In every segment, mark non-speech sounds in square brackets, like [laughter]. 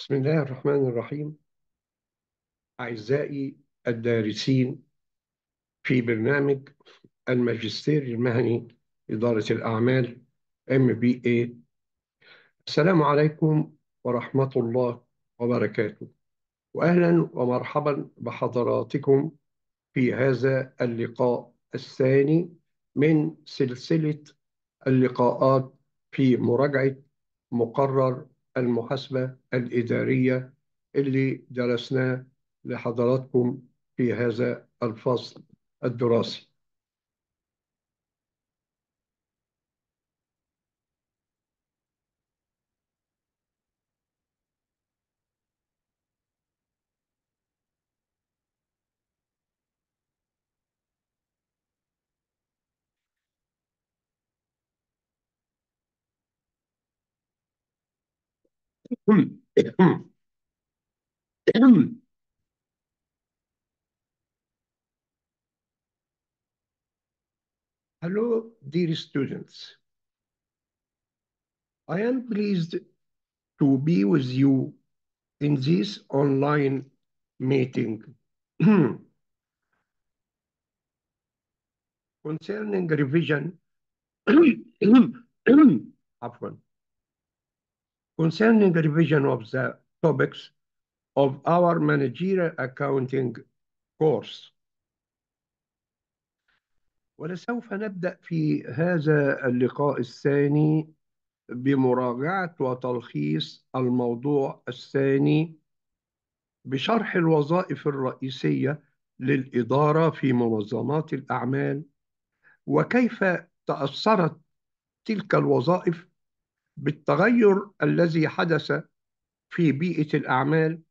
بسم الله الرحمن الرحيم أعزائي الدارسين في برنامج الماجستير المهني إدارة الأعمال MBA السلام عليكم ورحمة الله وبركاته وأهلا ومرحبا بحضراتكم في هذا اللقاء الثاني من سلسلة اللقاءات في مراجعة مقرر المحاسبة الإدارية اللي درسناه لحضراتكم في هذا الفصل الدراسي [clears throat] Hello, dear students. I am pleased to be with you in this online meeting [clears throat] concerning revision [clears throat] of one. concerning revision of the topics of our managerial accounting course. ولسوف نبدأ في هذا اللقاء الثاني بمراجعة وتلخيص الموضوع الثاني بشرح الوظائف الرئيسية للإدارة في منظمات الأعمال وكيف تأثرت تلك الوظائف بالتغير الذي حدث في بيئه الاعمال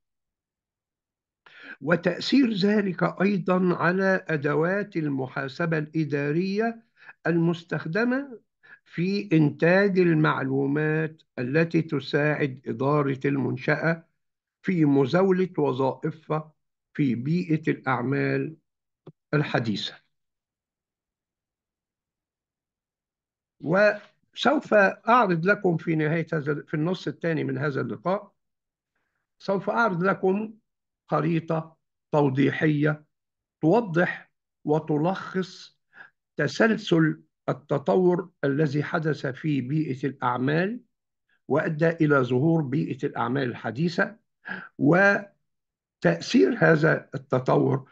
وتاثير ذلك ايضا على ادوات المحاسبه الاداريه المستخدمه في انتاج المعلومات التي تساعد اداره المنشاه في مزاوله وظائفها في بيئه الاعمال الحديثه و سوف أعرض لكم في نهاية هذا في النص الثاني من هذا اللقاء سوف أعرض لكم خريطة توضيحية توضح وتلخص تسلسل التطور الذي حدث في بيئة الأعمال وأدى إلى ظهور بيئة الأعمال الحديثة وتأثير هذا التطور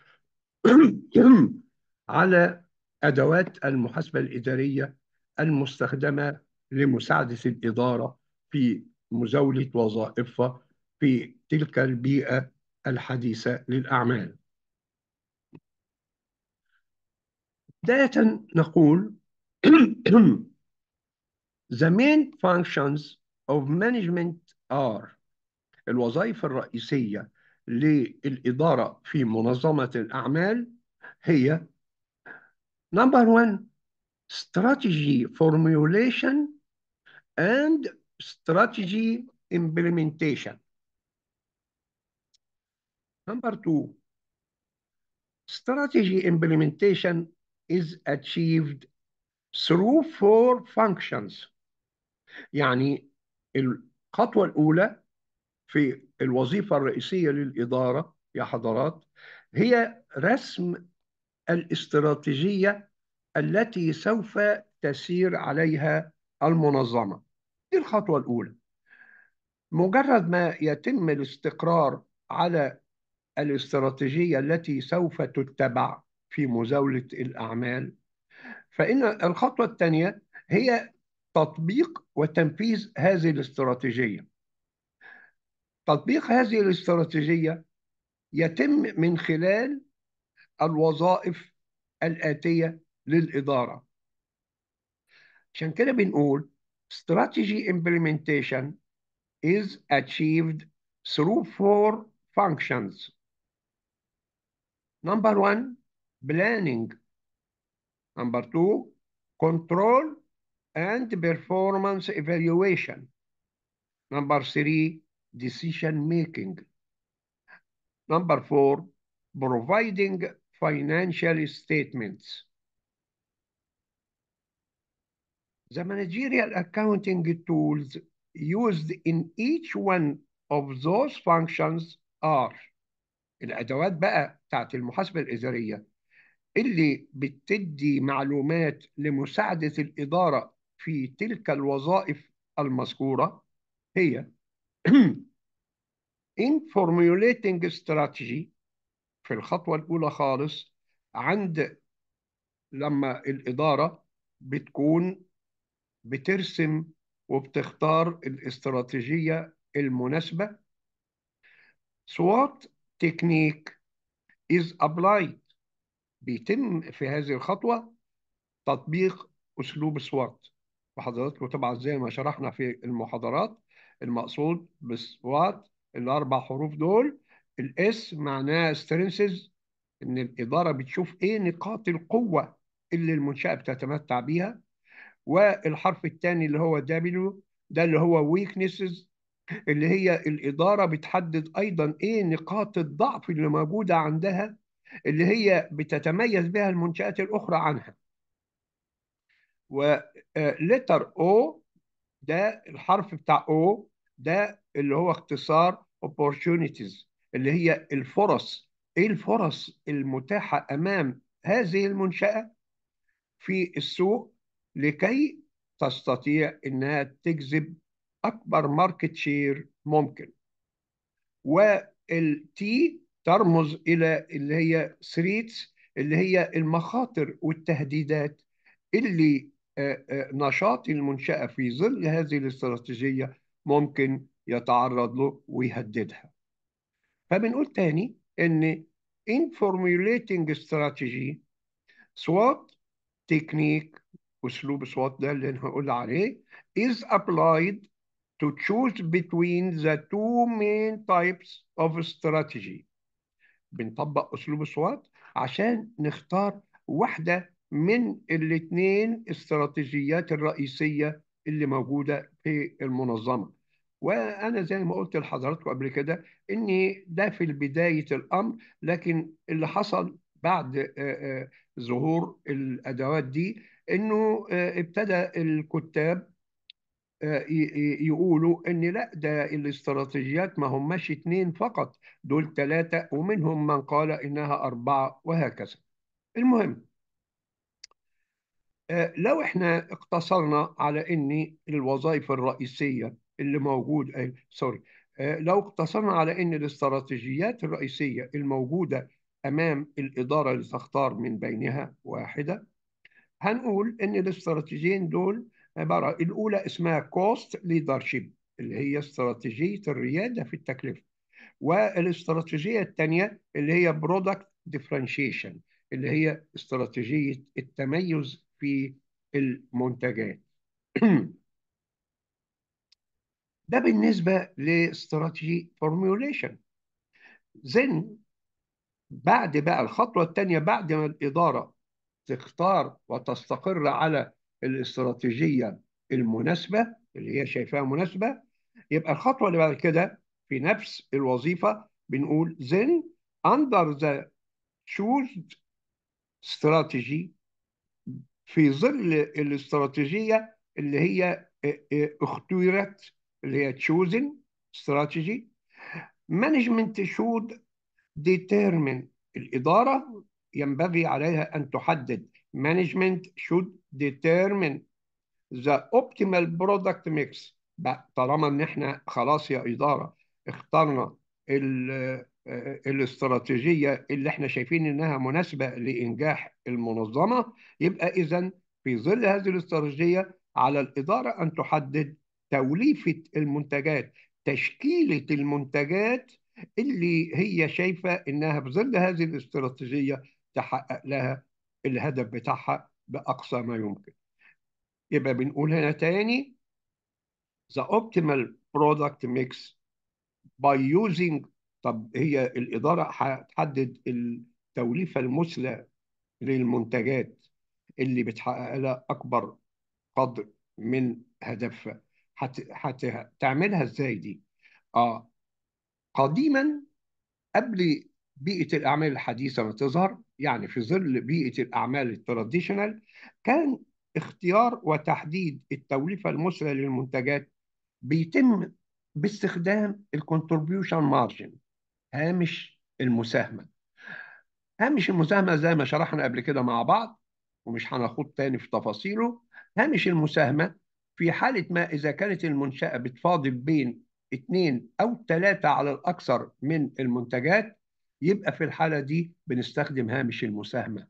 [clears throat] على أدوات المحاسبة الإدارية المستخدمة لمساعدة الإدارة في مزاولة وظائفها في تلك البيئة الحديثة للأعمال. بداية نقول [clears throat] The main functions of management are الوظائف الرئيسية للإدارة في منظمة الأعمال هي Number one strategy formulation and strategy implementation. Number two, strategy implementation is achieved through four functions. يعني الخطوة الأولى في الوظيفة الرئيسية للإدارة يا حضرات هي رسم الاستراتيجية التي سوف تسير عليها المنظمة دي الخطوة الأولى مجرد ما يتم الاستقرار على الاستراتيجية التي سوف تتبع في مزاولة الأعمال فإن الخطوة الثانية هي تطبيق وتنفيذ هذه الاستراتيجية تطبيق هذه الاستراتيجية يتم من خلال الوظائف الآتية للإدارة عشان كده بنقول strategy implementation is achieved through four functions. Number one, planning. Number two, control and performance evaluation. Number three, decision making. Number four, providing financial statements. The managerial accounting tools used in each one of those functions are الأدوات بقى بتاعت المحاسبة الإدارية اللي بتدي معلومات لمساعدة الإدارة في تلك الوظائف المذكورة هي [clears throat] in formulating strategy في الخطوة الأولى خالص عند لما الإدارة بتكون بترسم وبتختار الاستراتيجية المناسبة SWOT technique is applied بيتم في هذه الخطوة تطبيق أسلوب SWOT وحضراتكم طبعا زي ما شرحنا في المحاضرات المقصود بالسوات الأربع حروف دول الاس معناها سترينسز إن الإدارة بتشوف إيه نقاط القوة اللي المنشأة بتتمتع بيها والحرف الثاني اللي هو دبليو ده اللي هو ويكنسز اللي هي الإدارة بتحدد أيضا إيه نقاط الضعف اللي موجودة عندها اللي هي بتتميز بها المنشآت الأخرى عنها ولتر او آه، ده الحرف بتاع او ده اللي هو اختصار opportunities اللي هي الفرص ايه الفرص المتاحه امام هذه المنشاه في السوق لكي تستطيع انها تجذب اكبر ماركت شير ممكن والتي ترمز الى اللي هي ثريتس اللي هي المخاطر والتهديدات اللي آه، آه، نشاط المنشأة في ظل هذه الاستراتيجية ممكن يتعرض له ويهددها فبنقول تاني ان in formulating strategy SWOT technique اسلوب صوت ده اللي انا هقول عليه is applied to choose between the two main types of strategy بنطبق اسلوب الصوت عشان نختار واحده من الاثنين استراتيجيات الرئيسيه اللي موجوده في المنظمه وانا زي ما قلت لحضراتكم قبل كده إني ده في بدايه الامر لكن اللي حصل بعد آه، آه، ظهور الادوات دي انه آه، ابتدى الكتاب آه، يقولوا ان لا ده الاستراتيجيات ما هماش اتنين فقط دول ثلاثة ومنهم من قال انها اربعة وهكذا المهم آه، لو احنا اقتصرنا على ان الوظائف الرئيسية اللي موجود اه سوري لو اقتصرنا على ان الاستراتيجيات الرئيسية الموجودة امام الادارة اللي تختار من بينها واحدة هنقول ان الاستراتيجيين دول عباره الاولى اسمها كوست ليدرشيب اللي هي استراتيجيه الرياده في التكلفه والاستراتيجيه الثانيه اللي هي برودكت ديفرنشيشن اللي هي استراتيجيه التميز في المنتجات [clears throat] ده بالنسبه لاستراتيجي فورميوليشن زين بعد بقى الخطوه الثانيه بعد ما الاداره تختار وتستقر على الاستراتيجية المناسبة اللي هي شايفاها مناسبة يبقى الخطوة اللي بعد كده في نفس الوظيفة بنقول then under the chosen strategy في ظل الاستراتيجية اللي هي اختيرت اللي هي chosen strategy management should determine الإدارة ينبغي عليها أن تحدد management should determine the optimal product mix طالما ان احنا خلاص يا إدارة اخترنا آه، الاستراتيجية اللي احنا شايفين انها مناسبة لإنجاح المنظمة يبقى إذا في ظل هذه الاستراتيجية على الإدارة أن تحدد توليفة المنتجات تشكيلة المنتجات اللي هي شايفة إنها بظل هذه الاستراتيجية تحقق لها الهدف بتاعها باقصى ما يمكن يبقى بنقول هنا تاني the optimal product mix by using طب هي الإدارة هتحدد التوليفة المثلى للمنتجات اللي بتحقق لها أكبر قدر من هدفها هتعملها إزاي دي؟ آه قديما قبل بيئة الأعمال الحديثة ما تظهر يعني في ظل بيئة الأعمال التراديشنال كان اختيار وتحديد التوليفة المثلى للمنتجات بيتم باستخدام الكونتربيوشن مارجن هامش المساهمة هامش المساهمة زي ما شرحنا قبل كده مع بعض ومش هنخوض تاني في تفاصيله هامش المساهمة في حالة ما إذا كانت المنشأة بتفاضل بين اثنين أو ثلاثة على الأكثر من المنتجات يبقى في الحالة دي بنستخدم هامش المساهمة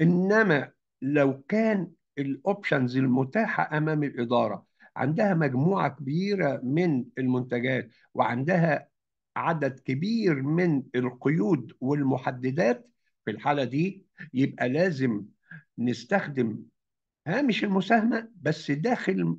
إنما لو كان الأوبشنز المتاحة أمام الإدارة عندها مجموعة كبيرة من المنتجات وعندها عدد كبير من القيود والمحددات في الحالة دي يبقى لازم نستخدم هامش المساهمة بس داخل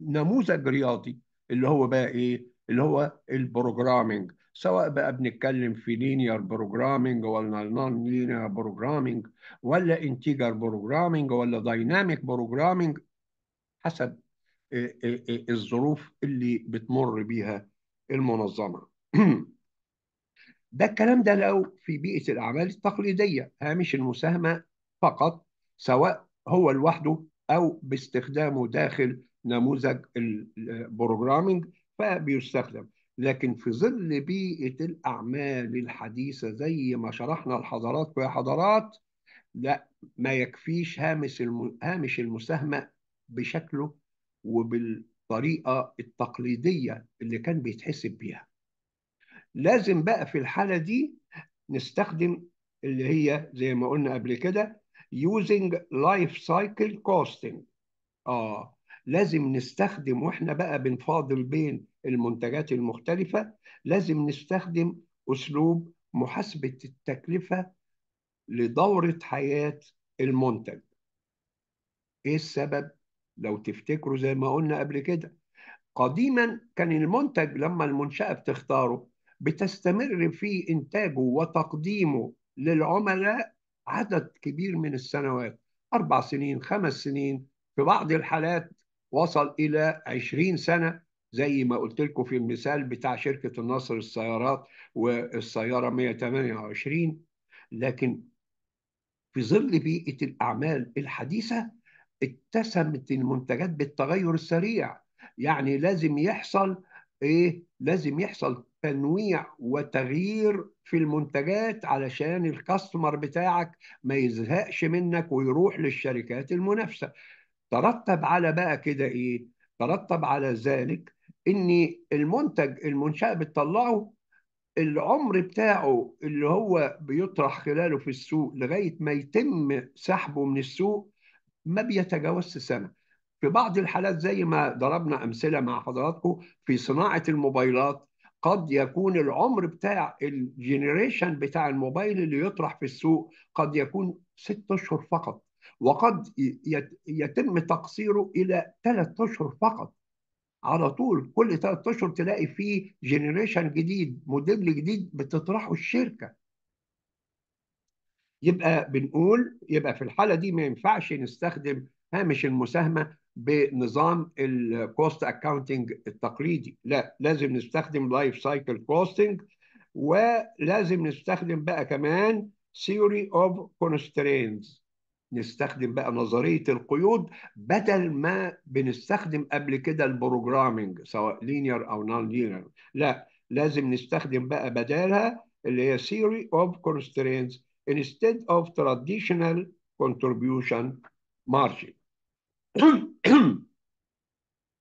نموذج رياضي اللي هو بقى إيه؟ اللي هو البروجرامينج سواء بقى بنتكلم في لينير بروجرامينج ولا نون لينير بروجرامينج ولا انتجر بروجرامينج ولا دايناميك بروجرامينج حسب الظروف اللي بتمر بيها المنظمه [clears throat] ده الكلام ده لو في بيئه الاعمال التقليديه هامش المساهمه فقط سواء هو لوحده او باستخدامه داخل نموذج البروجرامينج فبيستخدم لكن في ظل بيئة الأعمال الحديثة زي ما شرحنا الحضارات في حضارات لا ما يكفيش هامش هامش المساهمة بشكله وبالطريقة التقليدية اللي كان بيتحسب بيها لازم بقى في الحالة دي نستخدم اللي هي زي ما قلنا قبل كده using life cycle costing اه لازم نستخدم واحنا بقى بنفاضل بين المنتجات المختلفة لازم نستخدم أسلوب محاسبة التكلفة لدورة حياة المنتج إيه السبب؟ لو تفتكروا زي ما قلنا قبل كده قديما كان المنتج لما المنشأة بتختاره بتستمر في إنتاجه وتقديمه للعملاء عدد كبير من السنوات أربع سنين خمس سنين في بعض الحالات وصل إلى عشرين سنة زي ما قلت لكم في المثال بتاع شركة النصر السيارات والسيارة 128 لكن في ظل بيئة الأعمال الحديثة اتسمت المنتجات بالتغير السريع يعني لازم يحصل ايه لازم يحصل تنويع وتغيير في المنتجات علشان الكاستمر بتاعك ما يزهقش منك ويروح للشركات المنافسه ترتب على بقى كده ايه ترتب على ذلك ان المنتج المنشاه بتطلعه العمر بتاعه اللي هو بيطرح خلاله في السوق لغايه ما يتم سحبه من السوق ما بيتجاوزش سنه في بعض الحالات زي ما ضربنا امثله مع حضراتكم في صناعه الموبايلات قد يكون العمر بتاع الجنريشن بتاع الموبايل اللي يطرح في السوق قد يكون ست اشهر فقط وقد يتم تقصيره الى ثلاث اشهر فقط على طول كل ثلاث اشهر تلاقي في جنريشن جديد موديل جديد بتطرحه الشركه يبقى بنقول يبقى في الحاله دي ما ينفعش نستخدم هامش المساهمه بنظام الكوست اكاونتنج التقليدي لا لازم نستخدم لايف سايكل كوستنج ولازم نستخدم بقى كمان ثيوري اوف كونسترينز نستخدم بقى نظريه القيود بدل ما بنستخدم قبل كده البروجرامينج سواء لينير او نون لينير لا لازم نستخدم بقى بدالها اللي هي theory of constraints instead of traditional contribution margin [clears throat]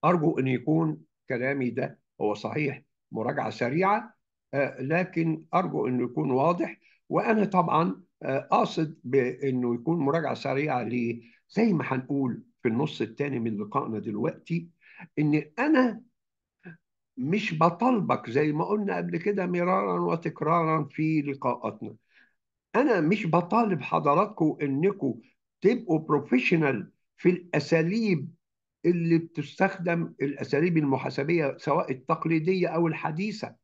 أرجو أن يكون كلامي ده هو صحيح مراجعة سريعة آه، لكن أرجو أن يكون واضح وأنا طبعا اقصد بانه يكون مراجعه سريعه ليه زي ما هنقول في النص الثاني من لقائنا دلوقتي ان انا مش بطالبك زي ما قلنا قبل كده مرارا وتكرارا في لقاءاتنا انا مش بطالب حضراتكم انكم تبقوا بروفيشنال في الاساليب اللي بتستخدم الاساليب المحاسبيه سواء التقليديه او الحديثه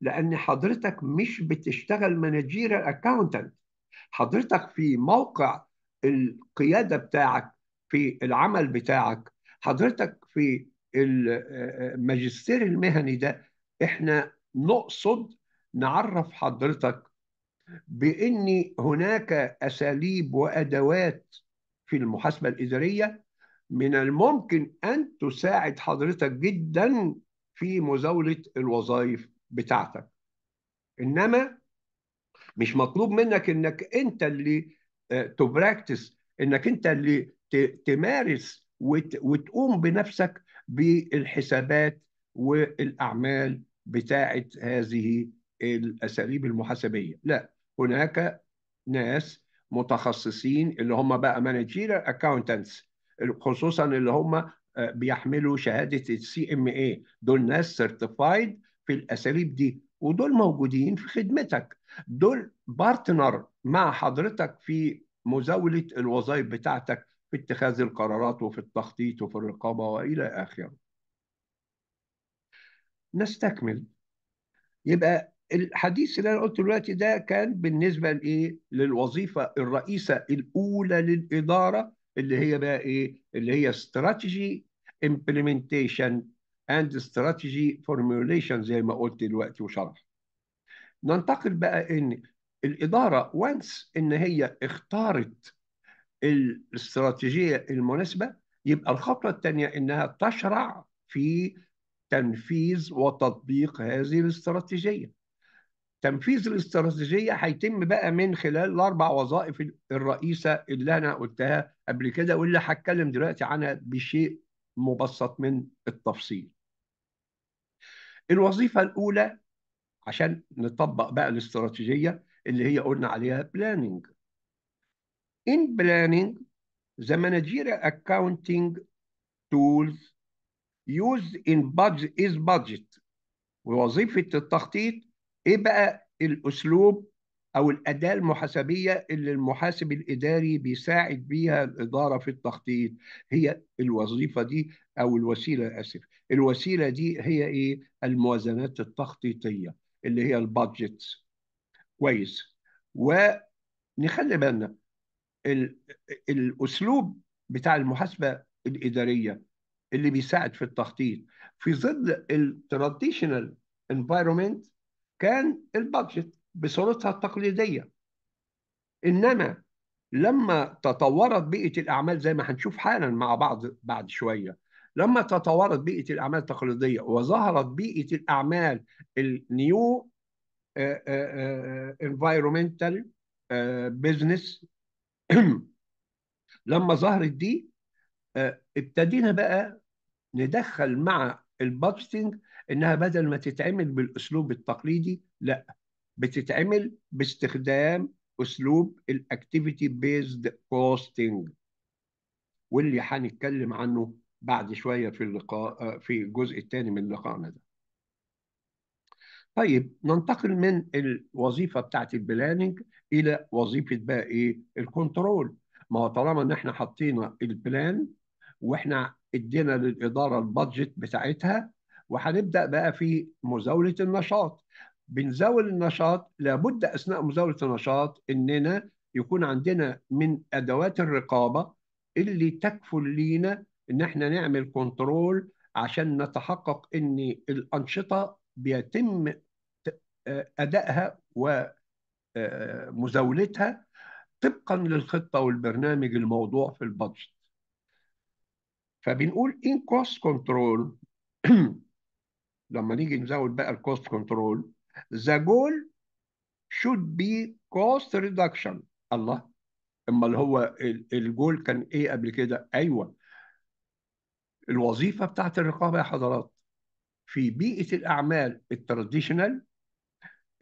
لان حضرتك مش بتشتغل مانجير اكاونتنت حضرتك في موقع القيادة بتاعك في العمل بتاعك حضرتك في الماجستير المهني ده احنا نقصد نعرف حضرتك بان هناك اساليب وادوات في المحاسبه الاداريه من الممكن ان تساعد حضرتك جدا في مزاوله الوظائف بتاعتك انما مش مطلوب منك انك انت اللي تو آه، براكتس انك انت اللي تمارس وتقوم بنفسك بالحسابات والاعمال بتاعه هذه الاساليب المحاسبيه لا هناك ناس متخصصين اللي هم بقى مانجير اكاونتنتس خصوصا اللي هم آه، بيحملوا شهاده السي ام اي دول ناس سيرتيفايد في الاساليب دي ودول موجودين في خدمتك دول بارتنر مع حضرتك في مزاوله الوظائف بتاعتك في اتخاذ القرارات وفي التخطيط وفي الرقابه والى اخره. نستكمل يبقى الحديث اللي انا قلته دلوقتي ده كان بالنسبه لايه؟ للوظيفه الرئيسه الاولى للاداره اللي هي بقى ايه؟ اللي هي استراتيجي امبلمنتيشن and strategy formulation زي ما قلت دلوقتي وشرح ننتقل بقى ان الاداره وانس ان هي اختارت الاستراتيجيه المناسبه يبقى الخطوه الثانيه انها تشرع في تنفيذ وتطبيق هذه الاستراتيجيه تنفيذ الاستراتيجيه هيتم بقى من خلال الاربع وظائف الرئيسه اللي انا قلتها قبل كده واللي هتكلم دلوقتي عنها بشيء مبسط من التفصيل الوظيفة الأولى عشان نطبق بقى الاستراتيجية اللي هي قلنا عليها بلاننج In planning, the managerial accounting tools used in budget is budget. ووظيفة التخطيط إيه بقى الأسلوب أو الأداة المحاسبية اللي المحاسب الإداري بيساعد بيها الإدارة في التخطيط هي الوظيفة دي أو الوسيلة آسف الوسيله دي هي ايه الموازنات التخطيطيه اللي هي البادجت كويس ونخلي بالنا الاسلوب بتاع المحاسبه الاداريه اللي بيساعد في التخطيط في ظل التراديشنال انفايرومنت كان البادجت بصورتها التقليديه انما لما تطورت بيئه الاعمال زي ما هنشوف حالا مع بعض بعد شويه لما تطورت بيئه الاعمال التقليديه وظهرت بيئه الاعمال النيو انفايرومنتال بزنس لما ظهرت دي آه، ابتدينا بقى ندخل مع البادجتنج انها بدل ما تتعمل بالاسلوب التقليدي لا بتتعمل باستخدام اسلوب الاكتيفيتي بيزد كوستنج واللي هنتكلم عنه بعد شوية في اللقاء آه، في الجزء الثاني من لقائنا ده طيب ننتقل من الوظيفة بتاعت البلاننج إلى وظيفة بقى إيه الكنترول ما هو طالما إن إحنا حطينا البلان وإحنا إدينا للإدارة البادجت بتاعتها وهنبدأ بقى في مزاولة النشاط بنزاول النشاط لابد أثناء مزاولة النشاط إننا يكون عندنا من أدوات الرقابة اللي تكفل لينا ان احنا نعمل كنترول عشان نتحقق ان الانشطه بيتم آه، ادائها ومزاولتها آه، طبقا للخطه والبرنامج الموضوع في البادجت فبنقول ان كوست كنترول [clears throat] لما نيجي نزود بقى الكوست كنترول ذا جول should be cost reduction الله اما اللي هو الجول كان ايه قبل كده ايوه الوظيفه بتاعت الرقابه يا حضرات في بيئه الاعمال التراديشنال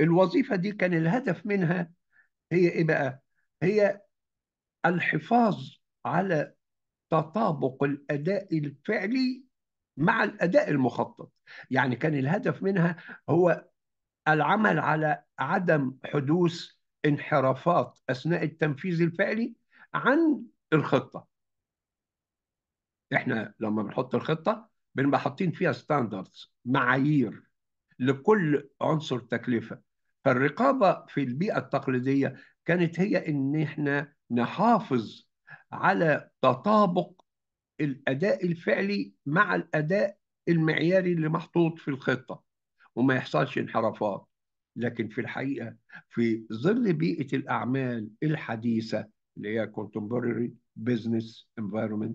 الوظيفه دي كان الهدف منها هي ايه بقى؟ هي الحفاظ على تطابق الاداء الفعلي مع الاداء المخطط يعني كان الهدف منها هو العمل على عدم حدوث انحرافات اثناء التنفيذ الفعلي عن الخطه احنا لما بنحط الخطه بنبقى حاطين فيها ستاندردز معايير لكل عنصر تكلفه فالرقابه في البيئه التقليديه كانت هي ان احنا نحافظ على تطابق الاداء الفعلي مع الاداء المعياري اللي محطوط في الخطه وما يحصلش انحرافات لكن في الحقيقه في ظل بيئه الاعمال الحديثه اللي هي contemporary business environment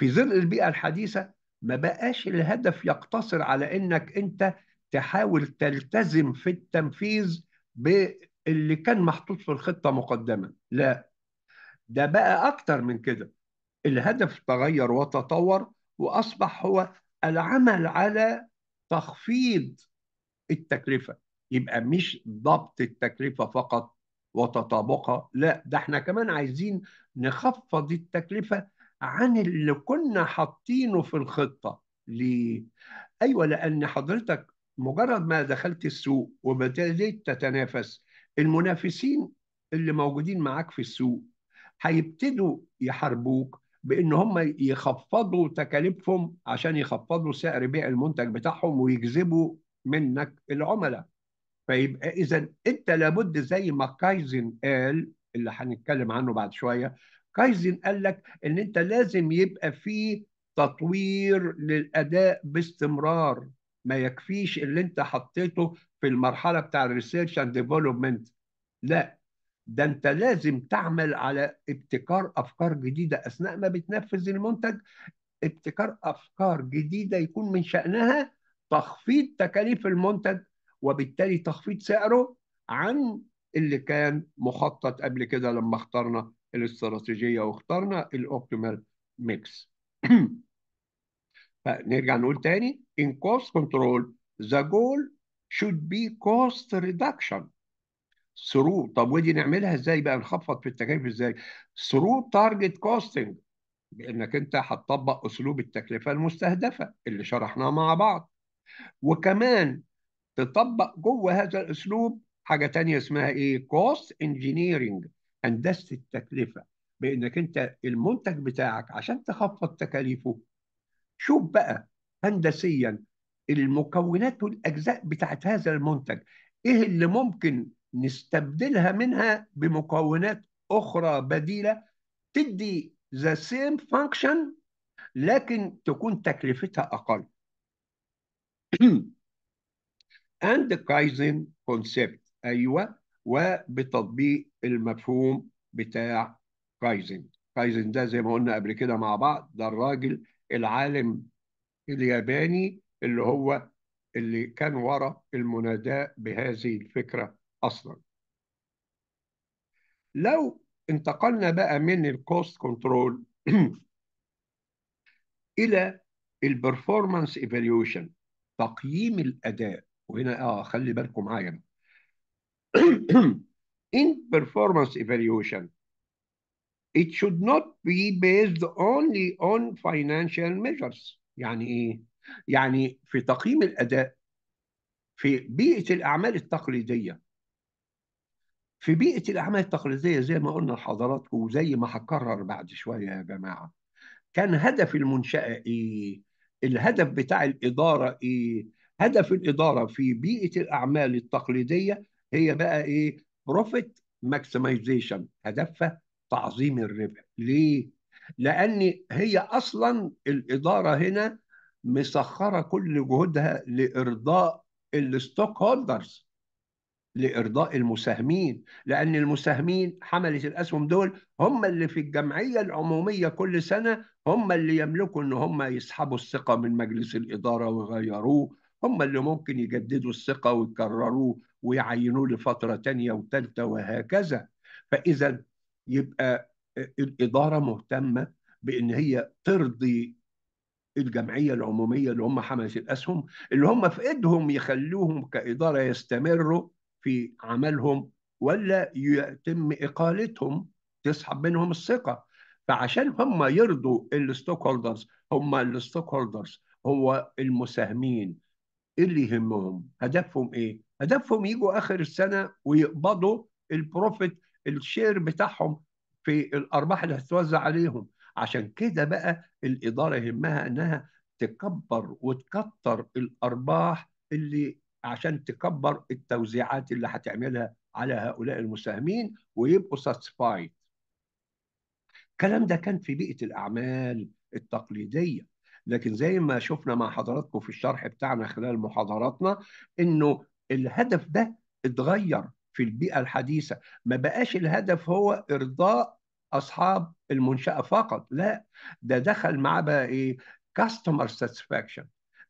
في ظل البيئة الحديثة ما بقاش الهدف يقتصر على انك انت تحاول تلتزم في التنفيذ باللي كان محطوط في الخطة مقدما لا ده بقى اكتر من كده الهدف تغير وتطور واصبح هو العمل على تخفيض التكلفه يبقى مش ضبط التكلفه فقط وتطابقها لا ده احنا كمان عايزين نخفض التكلفه عن اللي كنا حاطينه في الخطه ليه؟ ايوه لان حضرتك مجرد ما دخلت السوق وبدأت تتنافس المنافسين اللي موجودين معاك في السوق هيبتدوا يحاربوك بان هم يخفضوا تكاليفهم عشان يخفضوا سعر بيع المنتج بتاعهم ويجذبوا منك العملاء فيبقى اذا انت لابد زي ما كايزن قال اللي هنتكلم عنه بعد شويه كايزن قال لك ان انت لازم يبقى في تطوير للاداء باستمرار ما يكفيش اللي انت حطيته في المرحله بتاع الريسيرش اند ديفلوبمنت لا ده انت لازم تعمل على ابتكار افكار جديده اثناء ما بتنفذ المنتج ابتكار افكار جديده يكون من شانها تخفيض تكاليف المنتج وبالتالي تخفيض سعره عن اللي كان مخطط قبل كده لما اخترنا الاستراتيجيه واخترنا الاوبتيمال ميكس [clears throat] فنرجع نقول تاني in cost control the goal should be cost reduction through طب ودي نعملها ازاي بقى نخفض في التكاليف ازاي through target costing بانك انت هتطبق اسلوب التكلفه المستهدفه اللي شرحناه مع بعض وكمان تطبق جوه هذا الاسلوب حاجه تانية اسمها ايه cost engineering هندسه التكلفه بانك انت المنتج بتاعك عشان تخفض تكاليفه شوف بقى هندسيا المكونات والاجزاء بتاعت هذا المنتج ايه اللي ممكن نستبدلها منها بمكونات اخرى بديله تدي ذا سيم فانكشن لكن تكون تكلفتها اقل [clears throat] and the Kaizen concept ايوه وبتطبيق المفهوم بتاع كايزن كايزن ده زي ما قلنا قبل كده مع بعض ده الراجل العالم الياباني اللي هو اللي كان وراء المناداة بهذه الفكرة أصلا لو انتقلنا بقى من الكوست كنترول [clears throat] إلى البرفورمانس ايفاليوشن تقييم الأداء وهنا اه خلي بالكم معايا [clears throat] in performance evaluation, it should not be based only on financial measures. يعني إيه؟ يعني في تقييم الأداء في بيئة الأعمال التقليدية في بيئة الأعمال التقليدية زي ما قلنا لحضراتكم وزي ما هكرر بعد شوية يا جماعة كان هدف المنشأة إيه؟ الهدف بتاع الإدارة إيه؟ هدف الإدارة في بيئة الأعمال التقليدية هي بقى ايه بروفيت ماكسمايزيشن هدفها تعظيم الربح ليه لان هي اصلا الاداره هنا مسخره كل جهودها لارضاء الستوك هولدرز لارضاء المساهمين لان المساهمين حمله الاسهم دول هم اللي في الجمعيه العموميه كل سنه هم اللي يملكوا ان هم يسحبوا الثقه من مجلس الاداره ويغيروه هم اللي ممكن يجددوا الثقة ويكرروه ويعينوه لفترة تانية وتالتة وهكذا فإذا يبقى الإدارة مهتمة بإن هي ترضي الجمعية العمومية اللي هم حملة الأسهم اللي هم في إيدهم يخلوهم كإدارة يستمروا في عملهم ولا يتم إقالتهم تسحب منهم الثقة فعشان هم يرضوا الستوك هولدرز هم الستوك هولدرز هو المساهمين ايه اللي يهمهم هدفهم ايه هدفهم يجوا اخر السنه ويقبضوا البروفيت الشير بتاعهم في الارباح اللي هتتوزع عليهم عشان كده بقى الاداره يهمها انها تكبر وتكتر الارباح اللي عشان تكبر التوزيعات اللي هتعملها على هؤلاء المساهمين ويبقوا ساتسفايد الكلام ده كان في بيئه الاعمال التقليديه لكن زي ما شفنا مع حضراتكم في الشرح بتاعنا خلال محاضراتنا انه الهدف ده اتغير في البيئه الحديثه ما بقاش الهدف هو ارضاء اصحاب المنشاه فقط لا ده دخل معاه بقى ايه كاستمر ساتسفاكشن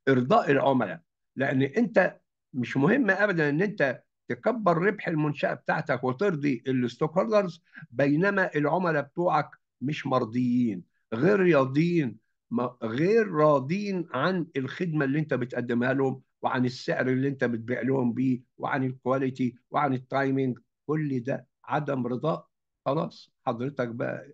ارضاء العملاء لان انت مش مهم ابدا ان انت تكبر ربح المنشاه بتاعتك وترضي الستوك هولدرز بينما العملاء بتوعك مش مرضيين غير رياضيين غير راضين عن الخدمه اللي انت بتقدمها لهم وعن السعر اللي انت بتبيع لهم بيه وعن الكواليتي وعن التايمنج كل ده عدم رضا خلاص حضرتك بقى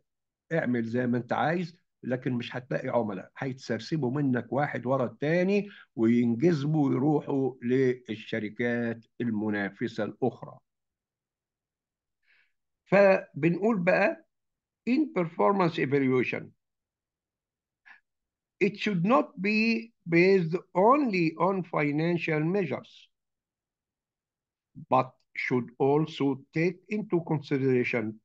اعمل زي ما انت عايز لكن مش هتلاقي عملاء هيتسرسبوا منك واحد ورا الثاني وينجذبوا ويروحوا للشركات المنافسه الاخرى فبنقول بقى ان performance evaluation it should not be based only on financial measures, but should also take into consideration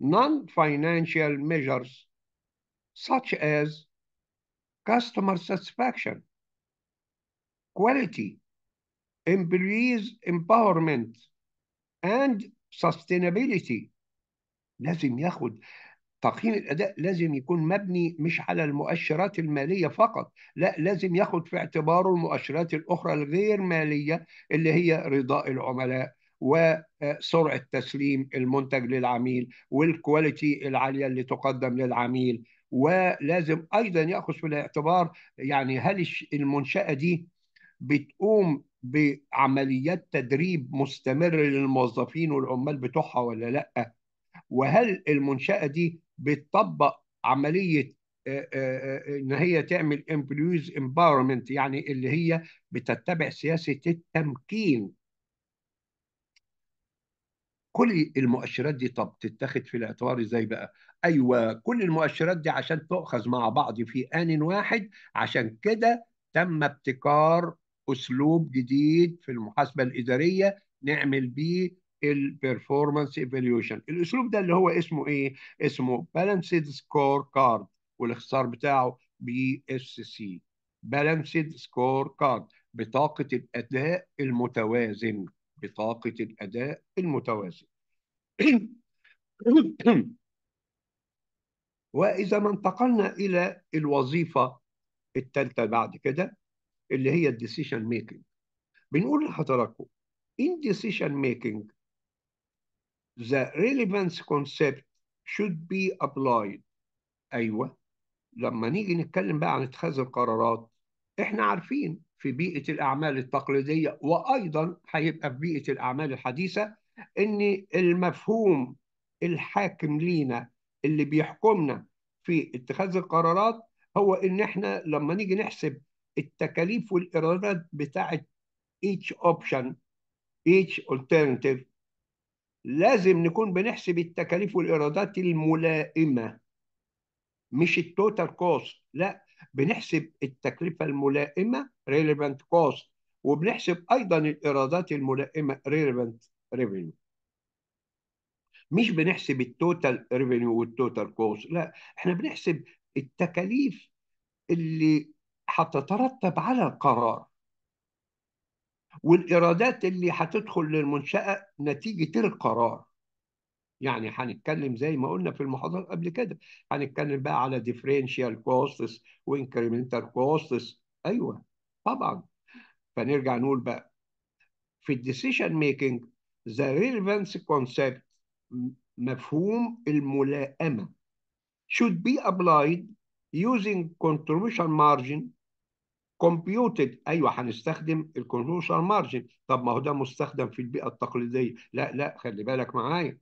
non-financial measures such as customer satisfaction, quality, employees empowerment, and sustainability. لازم ياخد تقييم الاداء لازم يكون مبني مش على المؤشرات الماليه فقط لا لازم ياخد في اعتباره المؤشرات الاخرى الغير ماليه اللي هي رضاء العملاء وسرعه آه، تسليم المنتج للعميل والكواليتي العاليه اللي تقدم للعميل ولازم ايضا ياخذ في الاعتبار يعني هل المنشاه دي بتقوم بعمليات تدريب مستمر للموظفين والعمال بتوعها ولا لا وهل المنشاه دي بتطبق عمليه آه، آه، آه، ان هي تعمل employees امباورمنت يعني اللي هي بتتبع سياسه التمكين كل المؤشرات دي طب تتخد في الاعتبار ازاي بقى ايوه كل المؤشرات دي عشان تؤخذ مع بعض في ان واحد عشان كده تم ابتكار اسلوب جديد في المحاسبه الاداريه نعمل بيه البرفورمانس evaluation الاسلوب ده اللي هو اسمه ايه اسمه بالانسد سكور كارد والاختصار بتاعه بي اس سي بالانسد سكور كارد بطاقه الاداء المتوازن بطاقه الاداء المتوازن [clears throat] واذا ما انتقلنا الى الوظيفه الثالثه بعد كده اللي هي الديسيشن ميكنج بنقول لحضراتكم in decision making the relevance concept should be applied أيوة لما نيجي نتكلم بقى عن اتخاذ القرارات احنا عارفين في بيئة الأعمال التقليدية وأيضا هيبقى في بيئة الأعمال الحديثة إن المفهوم الحاكم لينا اللي بيحكمنا في اتخاذ القرارات هو إن احنا لما نيجي نحسب التكاليف والإيرادات بتاعة each option each alternative لازم نكون بنحسب التكاليف والايرادات الملائمه مش التوتال كوست لا بنحسب التكلفه الملائمه ريليفنت كوست وبنحسب ايضا الايرادات الملائمه ريليفنت ريفينيو مش بنحسب التوتال ريفينيو والتوتال كوست لا احنا بنحسب التكاليف اللي هتترتب على القرار والايرادات اللي هتدخل للمنشاه نتيجه القرار يعني هنتكلم زي ما قلنا في المحاضره قبل كده هنتكلم بقى على ديفرنشال كوستس وانكريمنتال كوستس ايوه طبعا فنرجع نقول بقى في decision ميكنج ذا ريليفانس concept مفهوم الملائمه should be applied using contribution margin كومبيوتد ايوه هنستخدم الكونفولوشن مارجن طب ما هو ده مستخدم في البيئه التقليديه لا لا خلي بالك معايا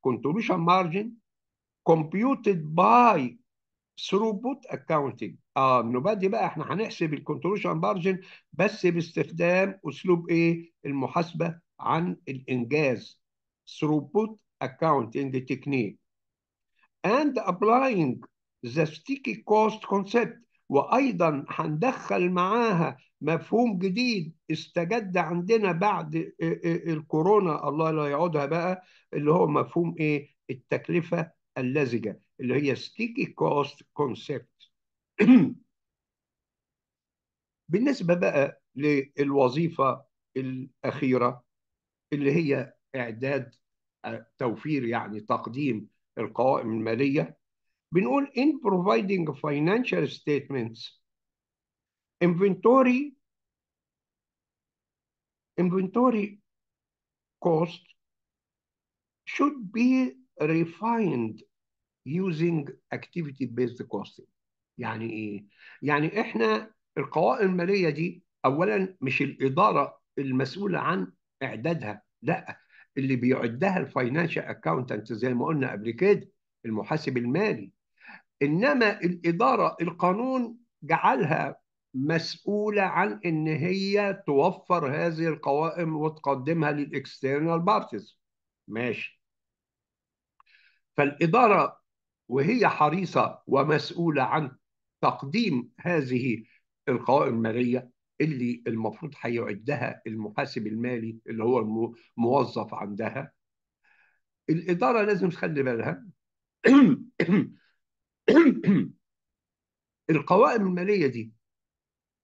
كونفولوشن مارجن كومبيوتد باي ثروبوت اكاونتنج اه نبدي بقى احنا هنحسب الكونتريبيوشن مارجن بس باستخدام اسلوب ايه المحاسبه عن الانجاز ثروبوت اكاونتنج تكنيك and applying the sticky cost concept وايضا هندخل معاها مفهوم جديد استجد عندنا بعد آه، آه، الكورونا الله لا يعودها بقى اللي هو مفهوم ايه التكلفه اللزجه اللي هي ستيكي كوست كونسبت بالنسبه بقى للوظيفه الاخيره اللي هي اعداد آه، توفير يعني تقديم القوائم الماليه بنقول in providing financial statements inventory inventory cost should be refined using activity based costing يعني ايه يعني احنا القوائم الماليه دي اولا مش الاداره المسؤوله عن اعدادها لا اللي بيعدها الفاينانشال اكاونتنت زي ما قلنا قبل كده المحاسب المالي انما الاداره القانون جعلها مسؤوله عن ان هي توفر هذه القوائم وتقدمها للاكسترنال بارتيز ماشي فالاداره وهي حريصه ومسؤوله عن تقديم هذه القوائم الماليه اللي المفروض هيعدها المحاسب المالي اللي هو الموظف عندها الاداره لازم تخلي بالها [clears throat] [clears throat] [clears throat] القوائم الماليه دي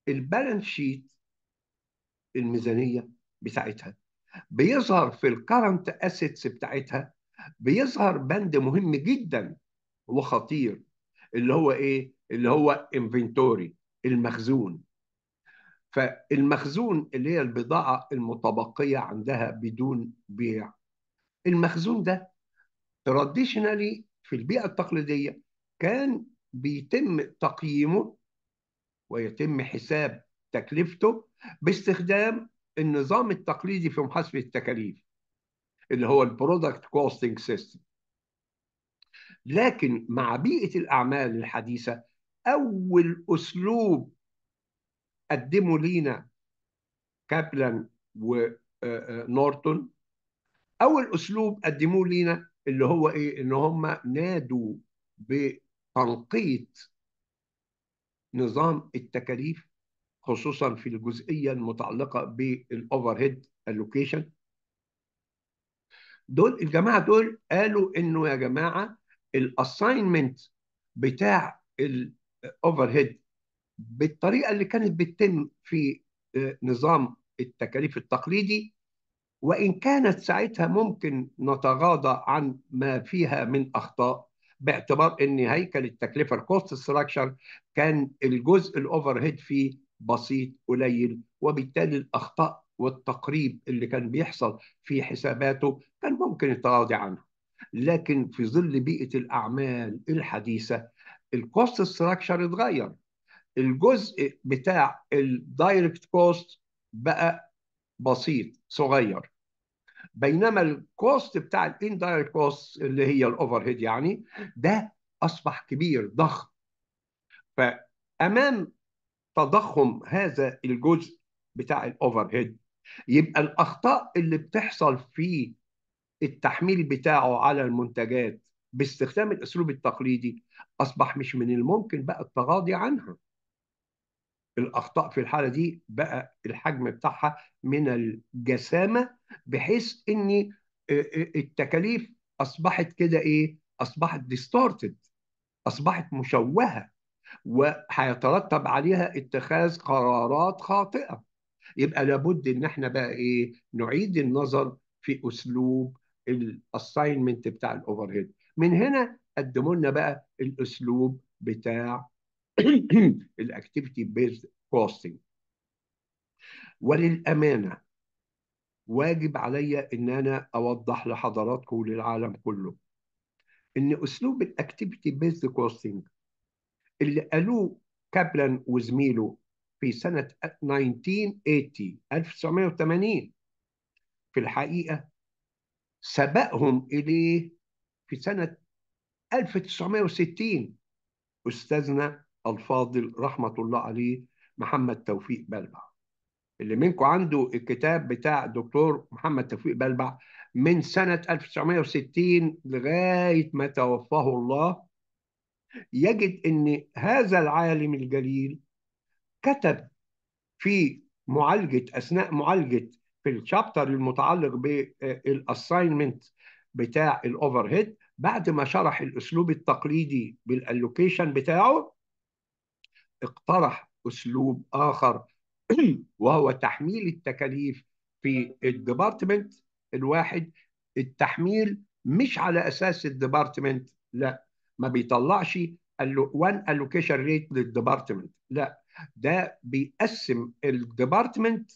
البالانس شيت الميزانيه بتاعتها بيظهر في الكرنت اسيتس بتاعتها بيظهر بند مهم جدا وخطير اللي هو ايه اللي هو انفنتوري المخزون فالمخزون اللي هي البضاعه المتبقيه عندها بدون بيع المخزون ده تراديشنالي في البيئه التقليديه كان بيتم تقييمه ويتم حساب تكلفته باستخدام النظام التقليدي في محاسبه التكاليف اللي هو البرودكت كوستنج سيستم لكن مع بيئه الاعمال الحديثه اول اسلوب قدمه لينا كابلان ونورتون آه، آه، اول اسلوب قدموه لينا اللي هو ايه ان هم نادوا ب تلقيط نظام التكاليف خصوصا في الجزئيه المتعلقه بالاوفر هيد الوكيشن دول الجماعه دول قالوا انه يا جماعه الاساينمنت بتاع الاوفر هيد بالطريقه اللي كانت بتتم في آه، نظام التكاليف التقليدي وان كانت ساعتها ممكن نتغاضى عن ما فيها من اخطاء باعتبار ان هيكل التكلفه الكوست ستراكشر كان الجزء الاوفر هيد فيه بسيط قليل وبالتالي الاخطاء والتقريب اللي كان بيحصل في حساباته كان ممكن يتغاضى عنه لكن في ظل بيئه الاعمال الحديثه الكوست ستراكشر اتغير الجزء بتاع الدايركت كوست بقى بسيط صغير بينما الكوست بتاع الاندايركت كوست اللي هي الاوفر هيد يعني ده اصبح كبير ضخم فامام تضخم هذا الجزء بتاع الاوفر هيد يبقى الاخطاء اللي بتحصل في التحميل بتاعه على المنتجات باستخدام الاسلوب التقليدي اصبح مش من الممكن بقى التغاضي عنها الاخطاء في الحاله دي بقى الحجم بتاعها من الجسامه بحيث ان آه، آه، التكاليف اصبحت كده ايه اصبحت ديستورتد اصبحت مشوهه وهيترتب عليها اتخاذ قرارات خاطئه يبقى لابد ان احنا بقى ايه نعيد النظر في اسلوب الاساينمنت بتاع الاوفر هيد من هنا قدموا لنا بقى الاسلوب بتاع الاكتيفيتي بيزد كوستنج وللامانه واجب عليا ان انا اوضح لحضراتكم وللعالم كله ان اسلوب الاكتيفيتي بيزد كوستنج اللي قالوه كابلان وزميله في سنه 1980 1980 في الحقيقه سبقهم اليه في سنه 1960 استاذنا الفاضل رحمة الله عليه محمد توفيق بلبع اللي منكم عنده الكتاب بتاع دكتور محمد توفيق بلبع من سنة 1960 لغاية ما توفاه الله يجد أن هذا العالم الجليل كتب في معالجة أثناء معالجة في الشابتر المتعلق بالأساينمنت بتاع الأوفر هيد بعد ما شرح الأسلوب التقليدي بالألوكيشن بتاعه اقترح اسلوب اخر [clears throat] وهو تحميل التكاليف في الديبارتمنت الواحد التحميل مش على اساس الديبارتمنت لا ما بيطلعش وان الوكيشن ريت للديبارتمنت لا ده بيقسم الديبارتمنت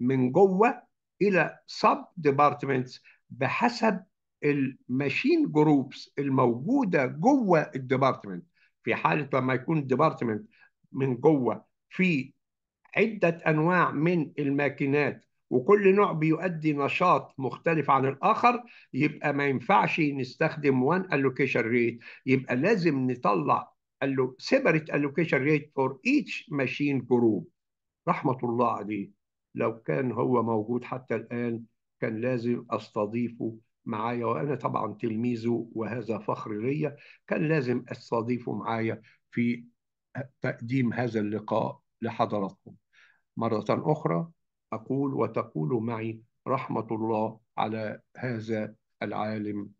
من جوه الى سب ديبارتمنتس بحسب الماشين جروبس الموجوده جوه الديبارتمنت في حاله لما يكون الديبارتمنت من جوه في عدة أنواع من الماكينات وكل نوع بيؤدي نشاط مختلف عن الآخر يبقى ما ينفعش نستخدم وان allocation rate يبقى لازم نطلع separate allocation rate for each machine group رحمة الله عليه لو كان هو موجود حتى الآن كان لازم أستضيفه معايا وأنا طبعا تلميذه وهذا فخر ليا كان لازم أستضيفه معايا في تقديم هذا اللقاء لحضراتكم مرة أخرى أقول وتقول معي رحمة الله على هذا العالم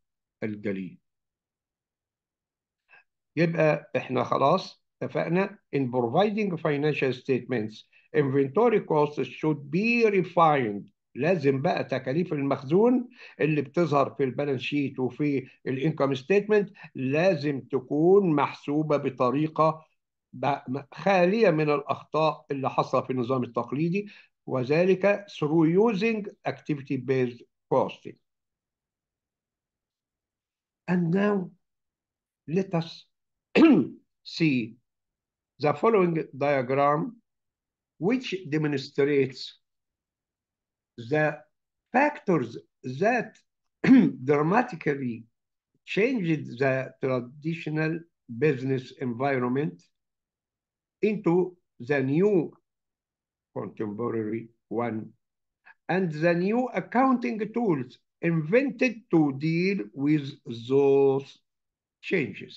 الجليل يبقى احنا خلاص اتفقنا in providing financial statements inventory costs should be refined لازم بقى تكاليف المخزون اللي بتظهر في البالانس شيت وفي الانكم ستيتمنت لازم تكون محسوبه بطريقه خالية من الأخطاء اللي حصل في النظام التقليدي وذلك through using activity based costing. And now let us see the following diagram which demonstrates the factors that dramatically changed the traditional business environment into the new contemporary one and the new accounting tools invented to deal with those changes.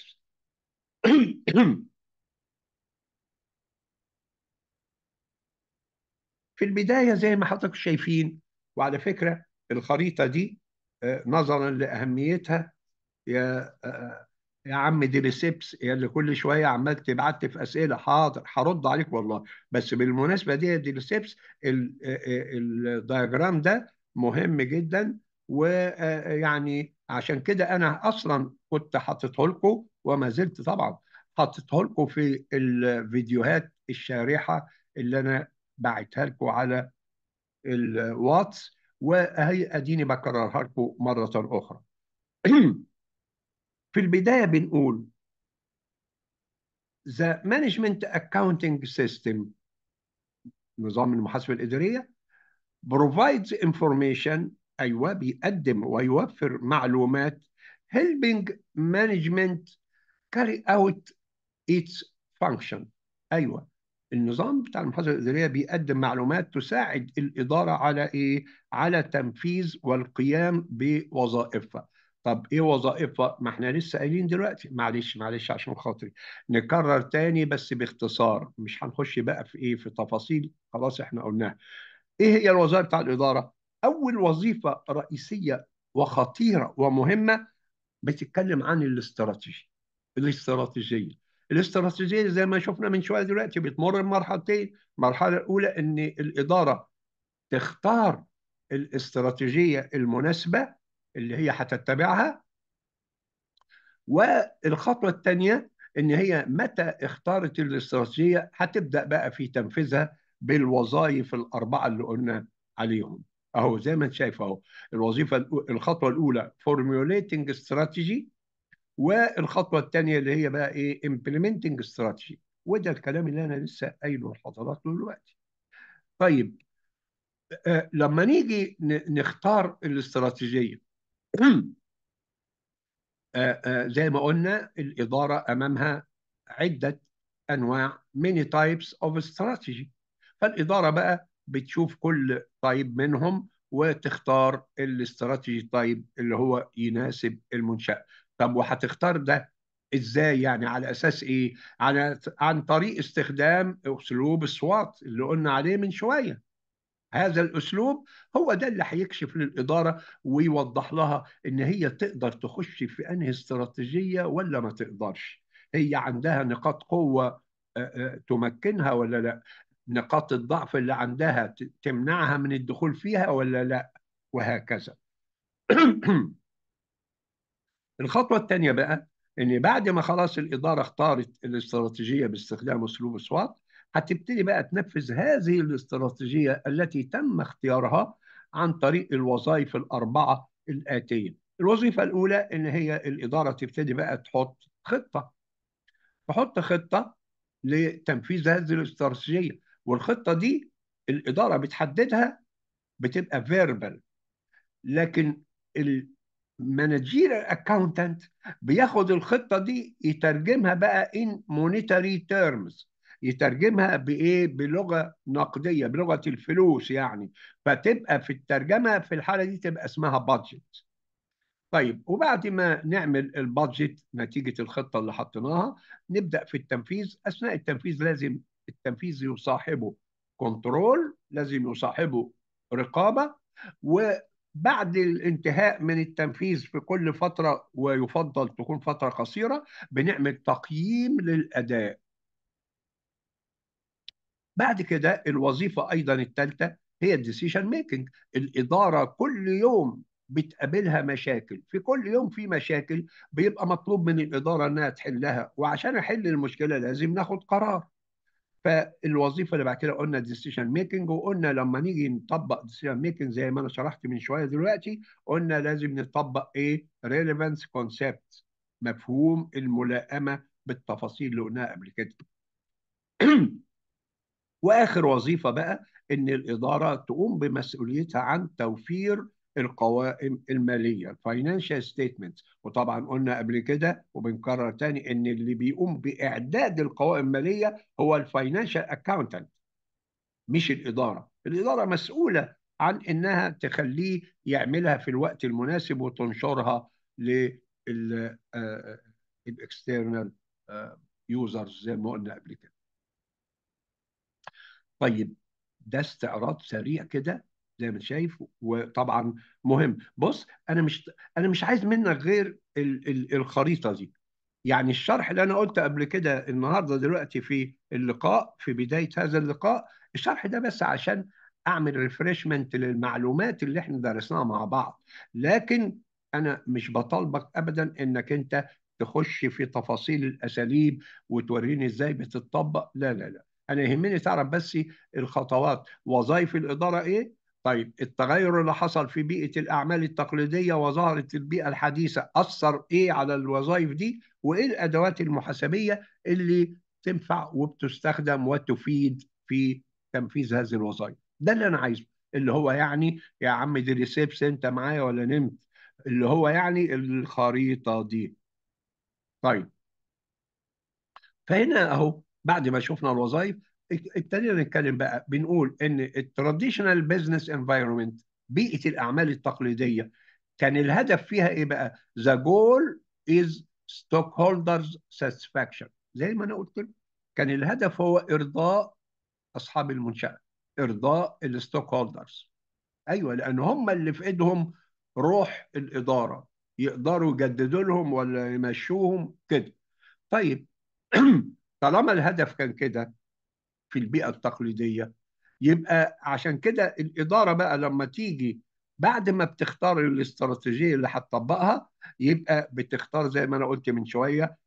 في البداية زي ما حضرتك شايفين وعلى فكرة الخريطة دي نظرا لأهميتها يا يا عم دي ريسبس هي اللي كل شويه عمال تبعت في اسئله حاضر هرد عليك والله بس بالمناسبه دي دي ريسبس آه، آه، الدياجرام ده مهم جدا ويعني آه، عشان كده انا اصلا كنت حاططه لكم وما زلت طبعا حاططه لكم في الفيديوهات الشارحه اللي انا بعتها لكم على الواتس وهي اديني بكررها لكم مره اخرى [clears throat] في البداية بنقول The Management Accounting System نظام المحاسبة الإدارية provides information أيوة بيقدم ويوفر معلومات helping management carry out its function أيوة النظام بتاع المحاسبة الإدارية بيقدم معلومات تساعد الإدارة على إيه؟ على تنفيذ والقيام بوظائفها طب ايه وظائفها؟ ما احنا لسه قايلين دلوقتي معلش معلش عشان خاطري نكرر تاني بس باختصار مش هنخش بقى في ايه في تفاصيل خلاص احنا قلناها. ايه هي الوظائف بتاع الاداره؟ اول وظيفه رئيسيه وخطيره ومهمه بتتكلم عن الاستراتيجي. الاستراتيجيه. الاستراتيجيه زي ما شفنا من شويه دلوقتي بتمر بمرحلتين، المرحله الاولى ان الاداره تختار الاستراتيجيه المناسبه اللي هي هتتبعها والخطوة الثانية إن هي متى اختارت الاستراتيجية هتبدأ بقى في تنفيذها بالوظائف الأربعة اللي قلنا عليهم أهو زي ما أنت شايف أهو الوظيفة الخطوة الأولى formulating strategy والخطوة الثانية اللي هي بقى إيه implementing strategy وده الكلام اللي أنا لسه قايله لحضراتكم دلوقتي طيب آه، لما نيجي نختار الاستراتيجية آه، آه، زي ما قلنا الإدارة أمامها عدة أنواع many types of strategy فالإدارة بقى بتشوف كل طيب منهم وتختار الاستراتيجي طيب اللي هو يناسب المنشأة طب وهتختار ده ازاي يعني على اساس ايه على عن طريق استخدام اسلوب السوات اللي قلنا عليه من شويه هذا الاسلوب هو ده اللي هيكشف للاداره ويوضح لها ان هي تقدر تخش في انهي استراتيجيه ولا ما تقدرش هي عندها نقاط قوه آه، آه، تمكنها ولا لا نقاط الضعف اللي عندها تمنعها من الدخول فيها ولا لا وهكذا [clears throat] الخطوه الثانيه بقى ان بعد ما خلاص الاداره اختارت الاستراتيجيه باستخدام اسلوب سوات هتبتدي بقى تنفذ هذه الاستراتيجية التي تم اختيارها عن طريق الوظائف الأربعة الآتية الوظيفة الأولى إن هي الإدارة تبتدي بقى تحط خطة تحط خطة لتنفيذ هذه الاستراتيجية والخطة دي الإدارة بتحددها بتبقى فيربال لكن المانجير اكاونتنت بياخد الخطه دي يترجمها بقى ان monetary تيرمز يترجمها بايه بلغه نقديه بلغه الفلوس يعني فتبقى في الترجمه في الحاله دي تبقى اسمها بادجت طيب وبعد ما نعمل البادجت نتيجه الخطه اللي حطيناها نبدا في التنفيذ اثناء التنفيذ لازم التنفيذ يصاحبه كنترول لازم يصاحبه رقابه وبعد الانتهاء من التنفيذ في كل فتره ويفضل تكون فتره قصيره بنعمل تقييم للاداء بعد كده الوظيفه ايضا الثالثه هي الديسيشن ميكنج الاداره كل يوم بتقابلها مشاكل في كل يوم في مشاكل بيبقى مطلوب من الاداره انها تحلها وعشان احل المشكله لازم ناخد قرار فالوظيفه اللي بعد كده قلنا الديسيشن ميكنج وقلنا لما نيجي نطبق ديسيشن ميكنج زي ما انا شرحت من شويه دلوقتي قلنا لازم نطبق ايه ريليفانس كونسبت مفهوم الملائمه بالتفاصيل اللي قلناها قبل كده [clears throat] واخر وظيفه بقى ان الاداره تقوم بمسؤوليتها عن توفير القوائم الماليه الفاينانشال ستيتمنت وطبعا قلنا قبل كده وبنكرر تاني ان اللي بيقوم باعداد القوائم الماليه هو الفاينانشال اكاونتنت مش الاداره الاداره مسؤوله عن انها تخليه يعملها في الوقت المناسب وتنشرها للاكسترنال يوزرز آه، آه، آه، زي ما قلنا قبل كده طيب ده استعراض سريع كده زي ما شايف وطبعا مهم بص انا مش انا مش عايز منك غير ال... ال... الخريطه دي يعني الشرح اللي انا قلت قبل كده النهارده دلوقتي في اللقاء في بدايه هذا اللقاء الشرح ده بس عشان اعمل ريفرشمنت للمعلومات اللي احنا درسناها مع بعض لكن انا مش بطالبك ابدا انك انت تخش في تفاصيل الاساليب وتوريني ازاي بتطبق لا لا لا انا يهمني تعرف بس الخطوات وظائف الاداره ايه طيب التغير اللي حصل في بيئه الاعمال التقليديه وظهرت البيئه الحديثه اثر ايه على الوظائف دي وايه الادوات المحاسبيه اللي تنفع وبتستخدم وتفيد في تنفيذ هذه الوظائف ده اللي انا عايزه اللي هو يعني يا عم دي ريسيبس انت معايا ولا نمت اللي هو يعني الخريطه دي طيب فهنا اهو بعد ما شفنا الوظائف ابتدينا نتكلم بقى بنقول ان التراديشنال بزنس انفايرمنت بيئه الاعمال التقليديه كان الهدف فيها ايه بقى؟ ذا جول از ستوك هولدرز ساتسفاكشن زي ما انا قلت لك كان الهدف هو ارضاء اصحاب المنشاه ارضاء الستوك هولدرز ايوه لان هم اللي في ايدهم روح الاداره يقدروا يجددوا لهم ولا يمشوهم كده طيب [clears throat] طالما الهدف كان كده في البيئة التقليدية يبقى عشان كده الإدارة بقى لما تيجي بعد ما بتختار الاستراتيجية اللي هتطبقها يبقى بتختار زي ما أنا قلت من شوية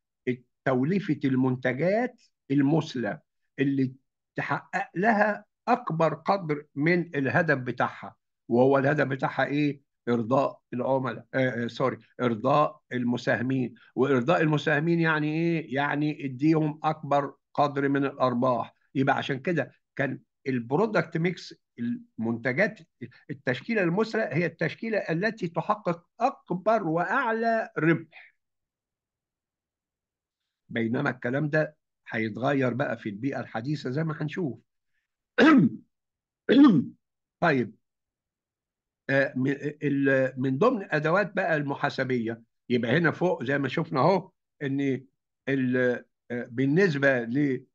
توليفة المنتجات المثلى اللي تحقق لها أكبر قدر من الهدف بتاعها وهو الهدف بتاعها إيه؟ ارضاء العملاء آه،, آه سوري ارضاء المساهمين وارضاء المساهمين يعني ايه يعني اديهم اكبر قدر من الارباح يبقى عشان كده كان البرودكت ميكس المنتجات التشكيله المسرع هي التشكيله التي تحقق اكبر واعلى ربح بينما الكلام ده هيتغير بقى في البيئه الحديثه زي ما هنشوف [clears throat] طيب آه، من ضمن ادوات بقى المحاسبيه يبقى هنا فوق زي ما شفنا اهو ان آه، بالنسبه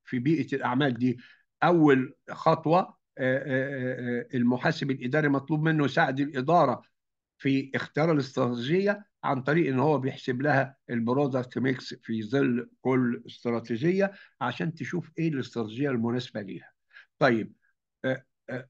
في بيئه الاعمال دي اول خطوه آه، المحاسب الاداري مطلوب منه يساعد الاداره في اختيار الاستراتيجيه عن طريق ان هو بيحسب لها البرودكت ميكس في ظل كل استراتيجيه عشان تشوف ايه الاستراتيجيه المناسبه ليها. طيب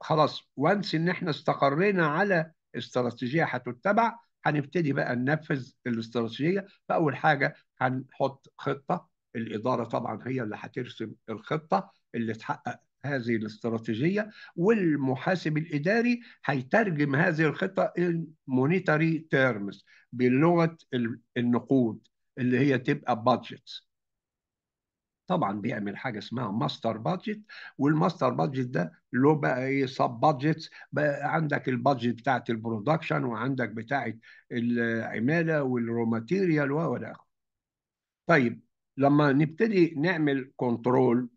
خلاص وانس ان احنا استقرينا على استراتيجيه هتتبع هنبتدي بقى ننفذ الاستراتيجيه فاول حاجه هنحط خطه الاداره طبعا هي اللي هترسم الخطه اللي تحقق هذه الاستراتيجيه والمحاسب الاداري هيترجم هذه الخطه المونيتري تيرمز بلغه النقود اللي هي تبقى بادجتس طبعا بيعمل حاجه اسمها ماستر بادجت والماستر بادجت ده له بقى ايه سب بادجتس بقى عندك البادجت بتاعه البرودكشن وعندك بتاعه العماله والرو ماتيريال والى اخره. طيب لما نبتدي نعمل كنترول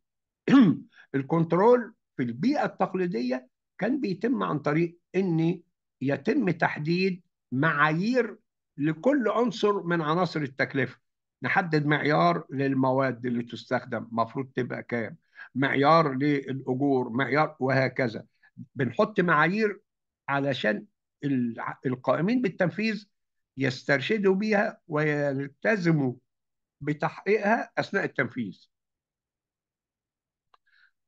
[clears throat] الكنترول في البيئه التقليديه كان بيتم عن طريق ان يتم تحديد معايير لكل عنصر من عناصر التكلفه نحدد معيار للمواد اللي تستخدم المفروض تبقى كام معيار للاجور معيار وهكذا بنحط معايير علشان القائمين بالتنفيذ يسترشدوا بيها ويلتزموا بتحقيقها اثناء التنفيذ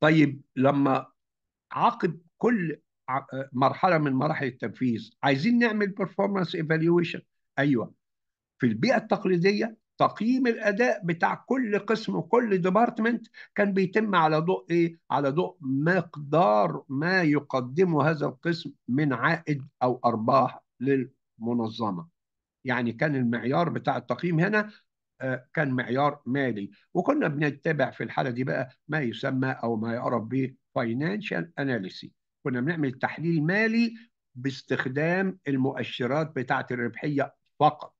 طيب لما عقب كل مرحله من مراحل التنفيذ عايزين نعمل performance evaluation ايوه في البيئه التقليديه تقييم الاداء بتاع كل قسم وكل ديبارتمنت كان بيتم على ضوء ايه على ضوء مقدار ما يقدمه هذا القسم من عائد او ارباح للمنظمه يعني كان المعيار بتاع التقييم هنا آه، كان معيار مالي وكنا بنتبع في الحاله دي بقى ما يسمى او ما يعرف به فاينانشال اناليسي كنا بنعمل تحليل مالي باستخدام المؤشرات بتاعه الربحيه فقط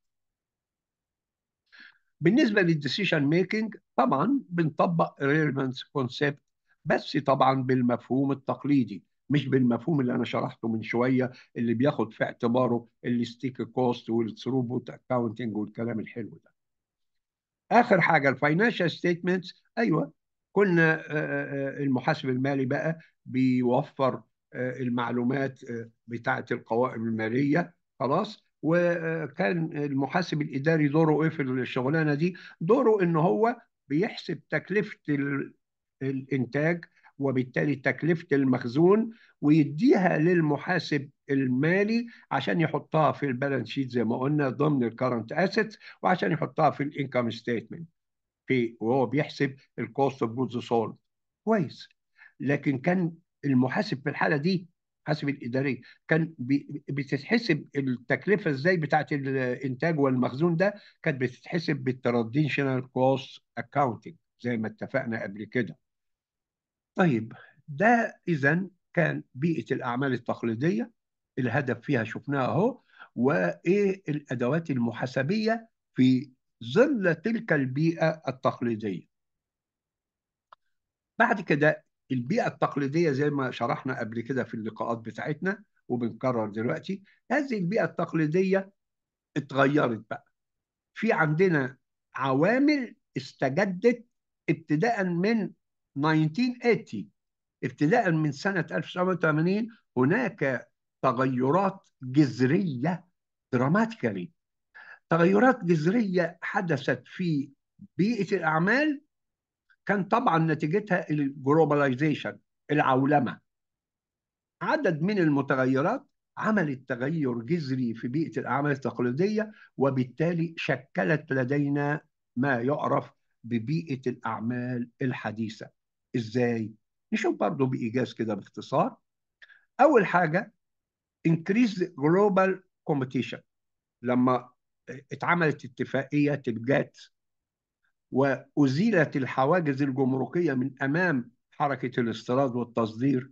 بالنسبه للديسيشن ميكنج طبعا بنطبق ريليفنس كونسبت بس طبعا بالمفهوم التقليدي مش بالمفهوم اللي انا شرحته من شويه اللي بياخد في اعتباره الستيك كوست والثروبوت اكاونتنج والكلام الحلو ده. اخر حاجه الفاينانشال ستيتمنتس ايوه كنا آه، آه، آه، المحاسب المالي بقى بيوفر المعلومات بتاعه القوائم الماليه خلاص وكان المحاسب الاداري دوره ايه في الشغلانه دي دوره ان هو بيحسب تكلفه الانتاج وبالتالي تكلفه المخزون ويديها للمحاسب المالي عشان يحطها في البالانس شيت زي ما قلنا ضمن الكرنت اسيتس وعشان يحطها في الانكم ستيتمنت في وهو بيحسب الكوست اوف جودز سولد كويس لكن كان المحاسب في الحاله دي حاسب الاداريه كان بتتحسب التكلفه ازاي بتاعه الانتاج والمخزون ده كانت بتتحسب بالتراديشنال كوست اكاونتنج زي ما اتفقنا قبل كده طيب ده اذا كان بيئه الاعمال التقليديه الهدف فيها شفناها اهو وايه الادوات المحاسبيه في ظل تلك البيئه التقليديه بعد كده البيئة التقليدية زي ما شرحنا قبل كده في اللقاءات بتاعتنا وبنكرر دلوقتي هذه البيئة التقليدية اتغيرت بقى في عندنا عوامل استجدت ابتداء من 1980 ابتداء من سنة 1980 هناك تغيرات جذرية دراماتيكالي تغيرات جذرية حدثت في بيئة الأعمال كان طبعا نتيجتها الجلوباليزيشن العولمه عدد من المتغيرات عملت تغير جذري في بيئه الاعمال التقليديه وبالتالي شكلت لدينا ما يعرف ببيئه الاعمال الحديثه ازاي نشوف برضو بايجاز كده باختصار اول حاجه increase global competition لما اتعملت اتفاقيه الجات وأزيلت الحواجز الجمركية من أمام حركة الاستيراد والتصدير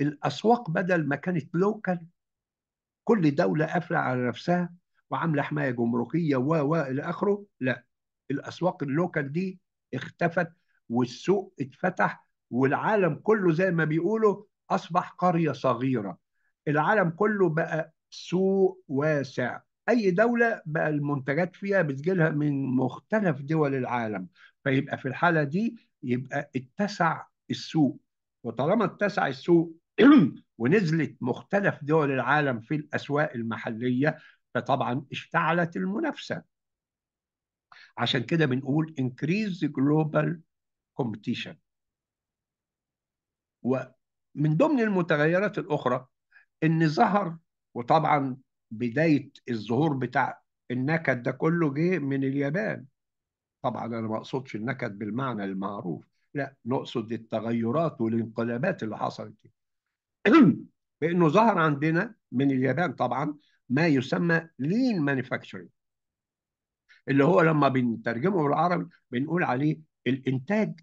الأسواق بدل ما كانت لوكال كل دولة قافلة على نفسها وعاملة حماية جمركية و و إلى آخره لا الأسواق اللوكال دي اختفت والسوق اتفتح والعالم كله زي ما بيقولوا أصبح قرية صغيرة العالم كله بقى سوق واسع اي دوله بقى المنتجات فيها بتجيلها من مختلف دول العالم فيبقى في الحاله دي يبقى اتسع السوق وطالما اتسع السوق [clears throat] ونزلت مختلف دول العالم في الاسواق المحليه فطبعا اشتعلت المنافسه عشان كده بنقول increase global competition ومن ضمن المتغيرات الاخرى ان ظهر وطبعا بدايه الظهور بتاع النكد ده كله جه من اليابان طبعا انا ما اقصدش النكد بالمعنى المعروف لا نقصد التغيرات والانقلابات اللي حصلت بانه [clears throat] ظهر عندنا من اليابان طبعا ما يسمى لين مانيفاكتشرنج اللي هو لما بنترجمه بالعربي بنقول عليه الانتاج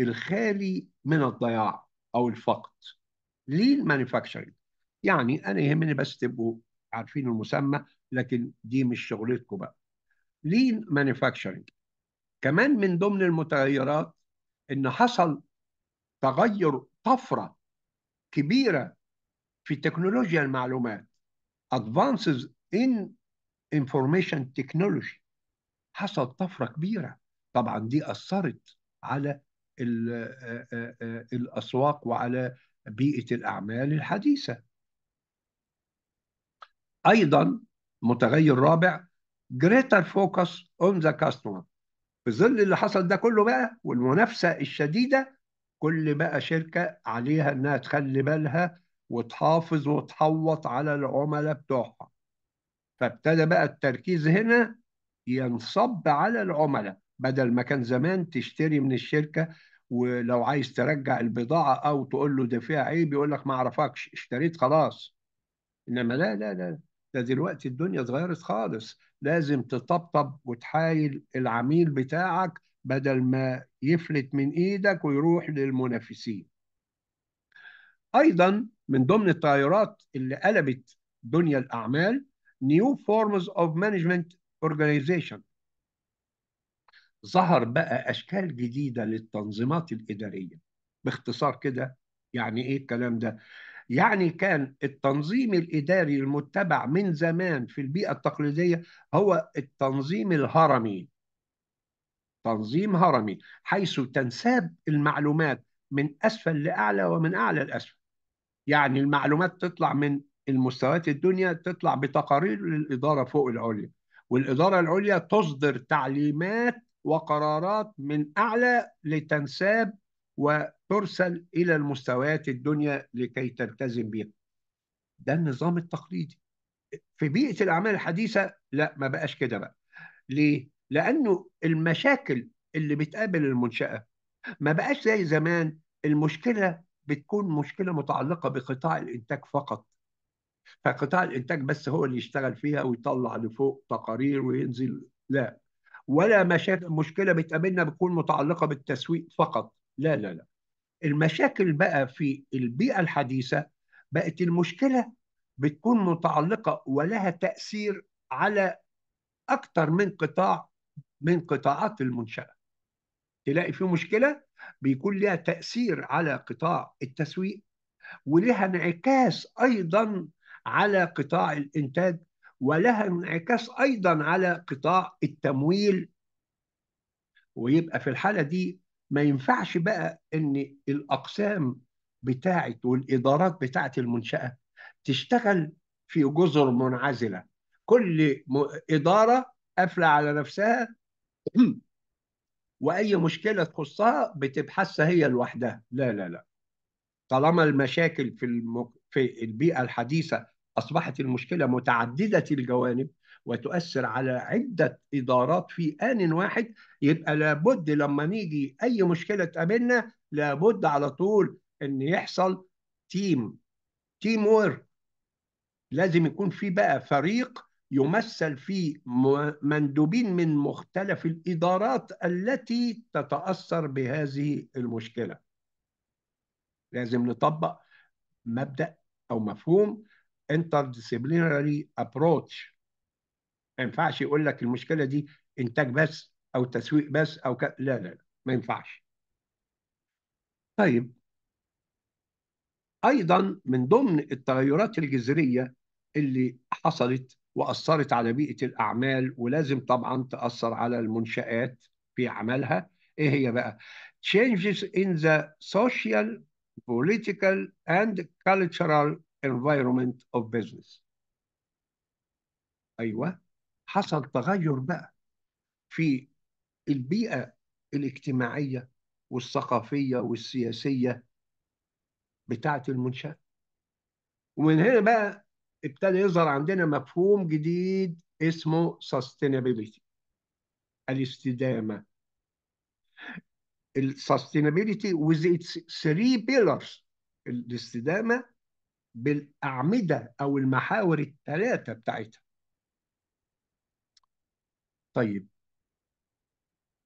الخالي من الضياع او الفقد لين مانيفاكتشرنج يعني انا يهمني بس تبقوا عارفين المسمى لكن دي مش شغلتكم بقى لين مانيفاكتشرنج كمان من ضمن المتغيرات ان حصل تغير طفره كبيره في تكنولوجيا المعلومات ادفانسز ان انفورميشن تكنولوجي حصل طفره كبيره طبعا دي اثرت على الاسواق وعلى بيئه الاعمال الحديثه ايضا متغير رابع greater focus on the customer في ظل اللي حصل ده كله بقى والمنافسه الشديده كل بقى شركه عليها انها تخلي بالها وتحافظ وتحوط على العملاء بتوعها فابتدى بقى التركيز هنا ينصب على العملاء بدل ما كان زمان تشتري من الشركه ولو عايز ترجع البضاعه او تقول له ده فيها عيب يقول لك ما اعرفكش اشتريت خلاص انما لا لا لا ده دلوقتي الدنيا اتغيرت خالص لازم تطبطب وتحايل العميل بتاعك بدل ما يفلت من ايدك ويروح للمنافسين ايضا من ضمن التغيرات اللي قلبت دنيا الاعمال نيو فورمز اوف مانجمنت اورجانيزيشن ظهر بقى اشكال جديده للتنظيمات الاداريه باختصار كده يعني ايه الكلام ده يعني كان التنظيم الإداري المتبع من زمان في البيئة التقليدية هو التنظيم الهرمي تنظيم هرمي حيث تنساب المعلومات من أسفل لأعلى ومن أعلى لأسفل يعني المعلومات تطلع من المستويات الدنيا تطلع بتقارير للإدارة فوق العليا والإدارة العليا تصدر تعليمات وقرارات من أعلى لتنساب وترسل إلى المستويات الدنيا لكي تلتزم بها ده النظام التقليدي في بيئة الأعمال الحديثة لا ما بقاش كده بقى ليه؟ لأنه المشاكل اللي بتقابل المنشأة ما بقاش زي زمان المشكلة بتكون مشكلة متعلقة بقطاع الإنتاج فقط فقطاع الإنتاج بس هو اللي يشتغل فيها ويطلع لفوق تقارير وينزل لا ولا مشاكل مشكله بتقابلنا بتكون متعلقه بالتسويق فقط لا لا لا المشاكل بقى في البيئة الحديثة بقت المشكلة بتكون متعلقة ولها تأثير على أكثر من قطاع من قطاعات المنشأة تلاقي في مشكلة بيكون لها تأثير على قطاع التسويق ولها انعكاس أيضا على قطاع الإنتاج ولها انعكاس أيضا على قطاع التمويل ويبقى في الحالة دي ما ينفعش بقى ان الاقسام بتاعت والادارات بتاعت المنشاه تشتغل في جزر منعزله كل اداره قافله على نفسها [clears throat] واي مشكله تخصها بتبحثها هي لوحدها لا لا لا طالما المشاكل في المك... في البيئه الحديثه اصبحت المشكله متعدده الجوانب وتؤثر على عدة إدارات في آن واحد يبقى لابد لما نيجي أي مشكلة تقابلنا لابد على طول إن يحصل تيم تيم وورك لازم يكون في بقى فريق يمثل فيه مندوبين من مختلف الإدارات التي تتأثر بهذه المشكلة لازم نطبق مبدأ أو مفهوم interdisciplinary approach ما ينفعش يقول لك المشكله دي انتاج بس او تسويق بس او ك... لا لا ما ينفعش طيب ايضا من ضمن التغيرات الجذريه اللي حصلت واثرت على بيئه الاعمال ولازم طبعا تاثر على المنشات في اعمالها ايه هي بقى changes in the social political and cultural environment of business ايوه حصل تغير بقى في البيئة الاجتماعية والثقافية والسياسية بتاعة المنشأة ومن هنا بقى ابتدى يظهر عندنا مفهوم جديد اسمه sustainability الاستدامة السستينابيلتي with its three pillars الاستدامة بالأعمدة أو المحاور الثلاثة بتاعتها طيب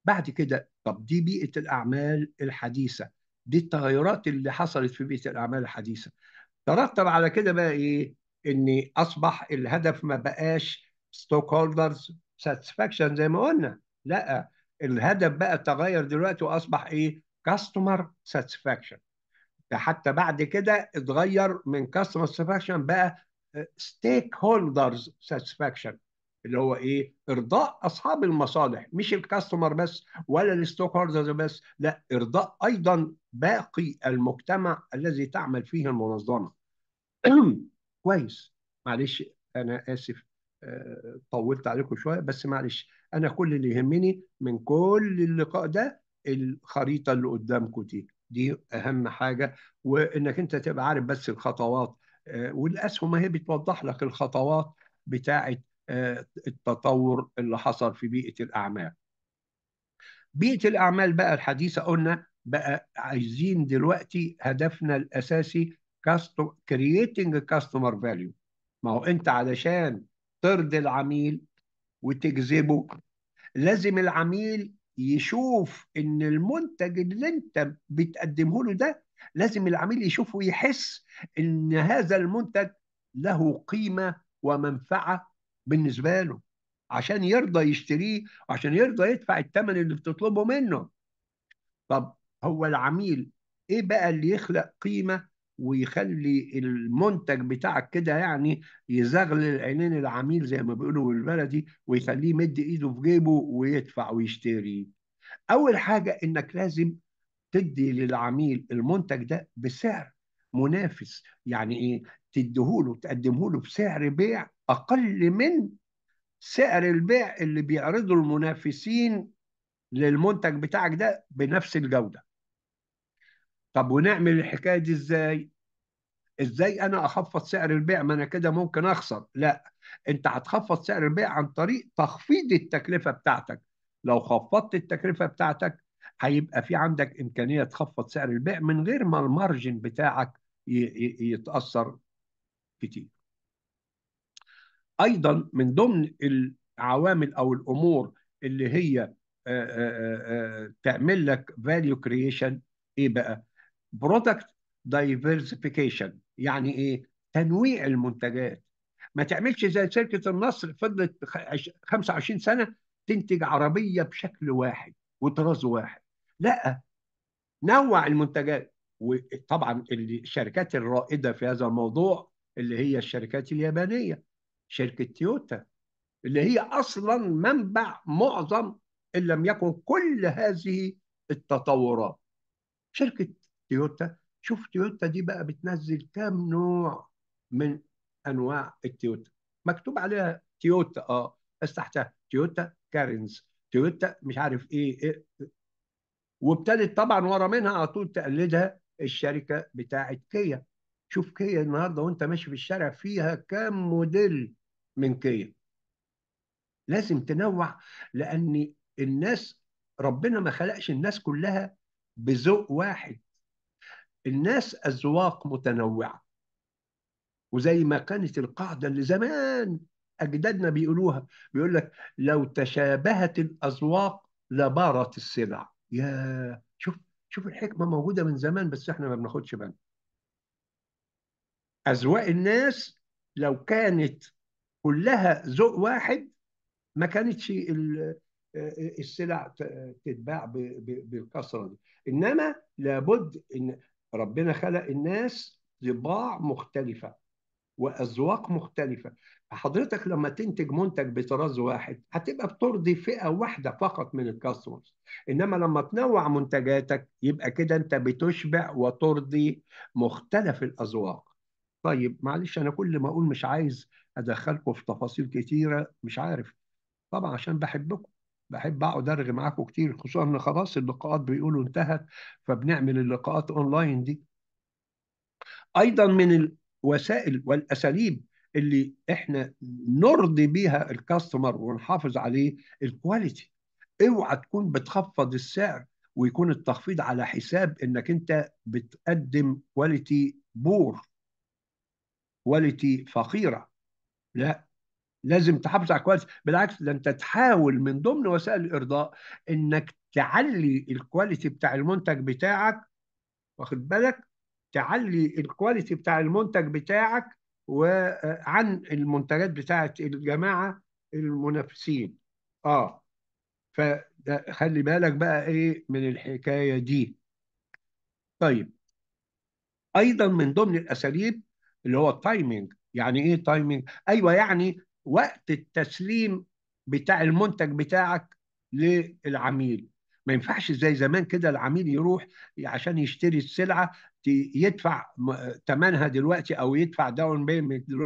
بعد كده طب دي بيئة الأعمال الحديثة دي التغيرات اللي حصلت في بيئة الأعمال الحديثة ترتب على كده بقى إيه إن أصبح الهدف ما بقاش ستوك هولدرز ساتسفاكشن زي ما قلنا لا الهدف بقى تغير دلوقتي وأصبح إيه كاستمر ساتسفاكشن حتى بعد كده اتغير من كاستمر ساتسفاكشن بقى ستيك هولدرز ساتسفاكشن اللي هو ايه ارضاء اصحاب المصالح مش الكاستمر بس ولا الستوك هولدرز بس لا ارضاء ايضا باقي المجتمع الذي تعمل فيه المنظمه [clears throat] كويس معلش انا اسف آه، طولت عليكم شويه بس معلش انا كل اللي يهمني من كل اللقاء ده الخريطه اللي قدامكم دي دي اهم حاجه وانك انت تبقى عارف بس الخطوات آه، والاسهم هي بتوضح لك الخطوات بتاعت التطور اللي حصل في بيئه الاعمال بيئه الاعمال بقى الحديثه قلنا بقى عايزين دلوقتي هدفنا الاساسي كريتنج كاستمر فاليو ما هو انت علشان ترضي العميل وتجذبه لازم العميل يشوف ان المنتج اللي انت بتقدمه له ده لازم العميل يشوفه ويحس ان هذا المنتج له قيمه ومنفعه بالنسبه له عشان يرضى يشتريه عشان يرضى يدفع الثمن اللي بتطلبه منه طب هو العميل ايه بقى اللي يخلق قيمه ويخلي المنتج بتاعك كده يعني يزغلل عينين العميل زي ما بيقولوا بالبلدي ويخليه مد ايده في جيبه ويدفع ويشتري اول حاجه انك لازم تدي للعميل المنتج ده بسعر منافس يعني ايه تديهوله تقدمهوله بسعر بيع اقل من سعر البيع اللي بيعرضه المنافسين للمنتج بتاعك ده بنفس الجوده طب ونعمل الحكايه دي ازاي ازاي انا اخفض سعر البيع ما انا كده ممكن اخسر لا انت هتخفض سعر البيع عن طريق تخفيض التكلفه بتاعتك لو خفضت التكلفه بتاعتك هيبقى في عندك امكانيه تخفض سعر البيع من غير ما المارجن بتاعك يتاثر كتير ايضا من ضمن العوامل او الامور اللي هي تعمل لك فاليو كرييشن ايه بقى برودكت دايفرسيفيكيشن يعني ايه تنويع المنتجات ما تعملش زي شركه النصر فضلت 25 سنه تنتج عربيه بشكل واحد وطراز واحد لا نوع المنتجات وطبعا الشركات الرائده في هذا الموضوع اللي هي الشركات اليابانيه شركه تويوتا اللي هي اصلا منبع معظم ان لم يكن كل هذه التطورات شركه تويوتا شوف تويوتا دي بقى بتنزل كام نوع من انواع التويوتا مكتوب عليها تويوتا اه بس تحتها تويوتا كارنز تويوتا مش عارف إيه،, ايه, إيه. وابتدت طبعا ورا منها على طول تقلدها الشركه بتاعه كيا شوف كيا النهارده وانت ماشي في الشارع فيها كام موديل من كيا لازم تنوع لان الناس ربنا ما خلقش الناس كلها بذوق واحد الناس اذواق متنوعه وزي ما كانت القاعده اللي زمان اجدادنا بيقولوها بيقول لك لو تشابهت الاذواق لبارت السلع يا شوف شوف الحكمة موجودة من زمان بس احنا ما بناخدش بالنا أذواق الناس لو كانت كلها ذوق واحد ما كانتش السلع تتباع بالكثرة دي إنما لابد إن ربنا خلق الناس طباع مختلفة واذواق مختلفه فحضرتك لما تنتج منتج بطراز واحد هتبقى بترضي فئه واحده فقط من الكاستمرز انما لما تنوع منتجاتك يبقى كده انت بتشبع وترضي مختلف الاذواق طيب معلش انا كل ما اقول مش عايز ادخلكم في تفاصيل كتيره مش عارف طبعا عشان بحبكم بحب اقعد ارغي معاكم كتير خصوصا ان خلاص اللقاءات بيقولوا انتهت فبنعمل اللقاءات اونلاين دي ايضا من الوسائل والاساليب اللي احنا نرضي بيها الكاستمر ونحافظ عليه الكواليتي اوعى تكون بتخفض السعر ويكون التخفيض على حساب انك انت بتقدم كواليتي بور كواليتي فقيره لا لازم تحافظ على الكواليتي بالعكس ده انت تحاول من ضمن وسائل الارضاء انك تعلي الكواليتي بتاع المنتج بتاعك واخد بالك تعلي الكواليتي بتاع المنتج بتاعك وعن آه، المنتجات بتاعت الجماعه المنافسين اه فخلي بالك بقى ايه من الحكايه دي طيب ايضا من ضمن الاساليب اللي هو التايمنج يعني ايه تايمنج ايوه يعني وقت التسليم بتاع المنتج بتاعك للعميل ما ينفعش زي زمان كده العميل يروح عشان يشتري السلعه يدفع ثمنها دلوقتي او يدفع داون بيمنت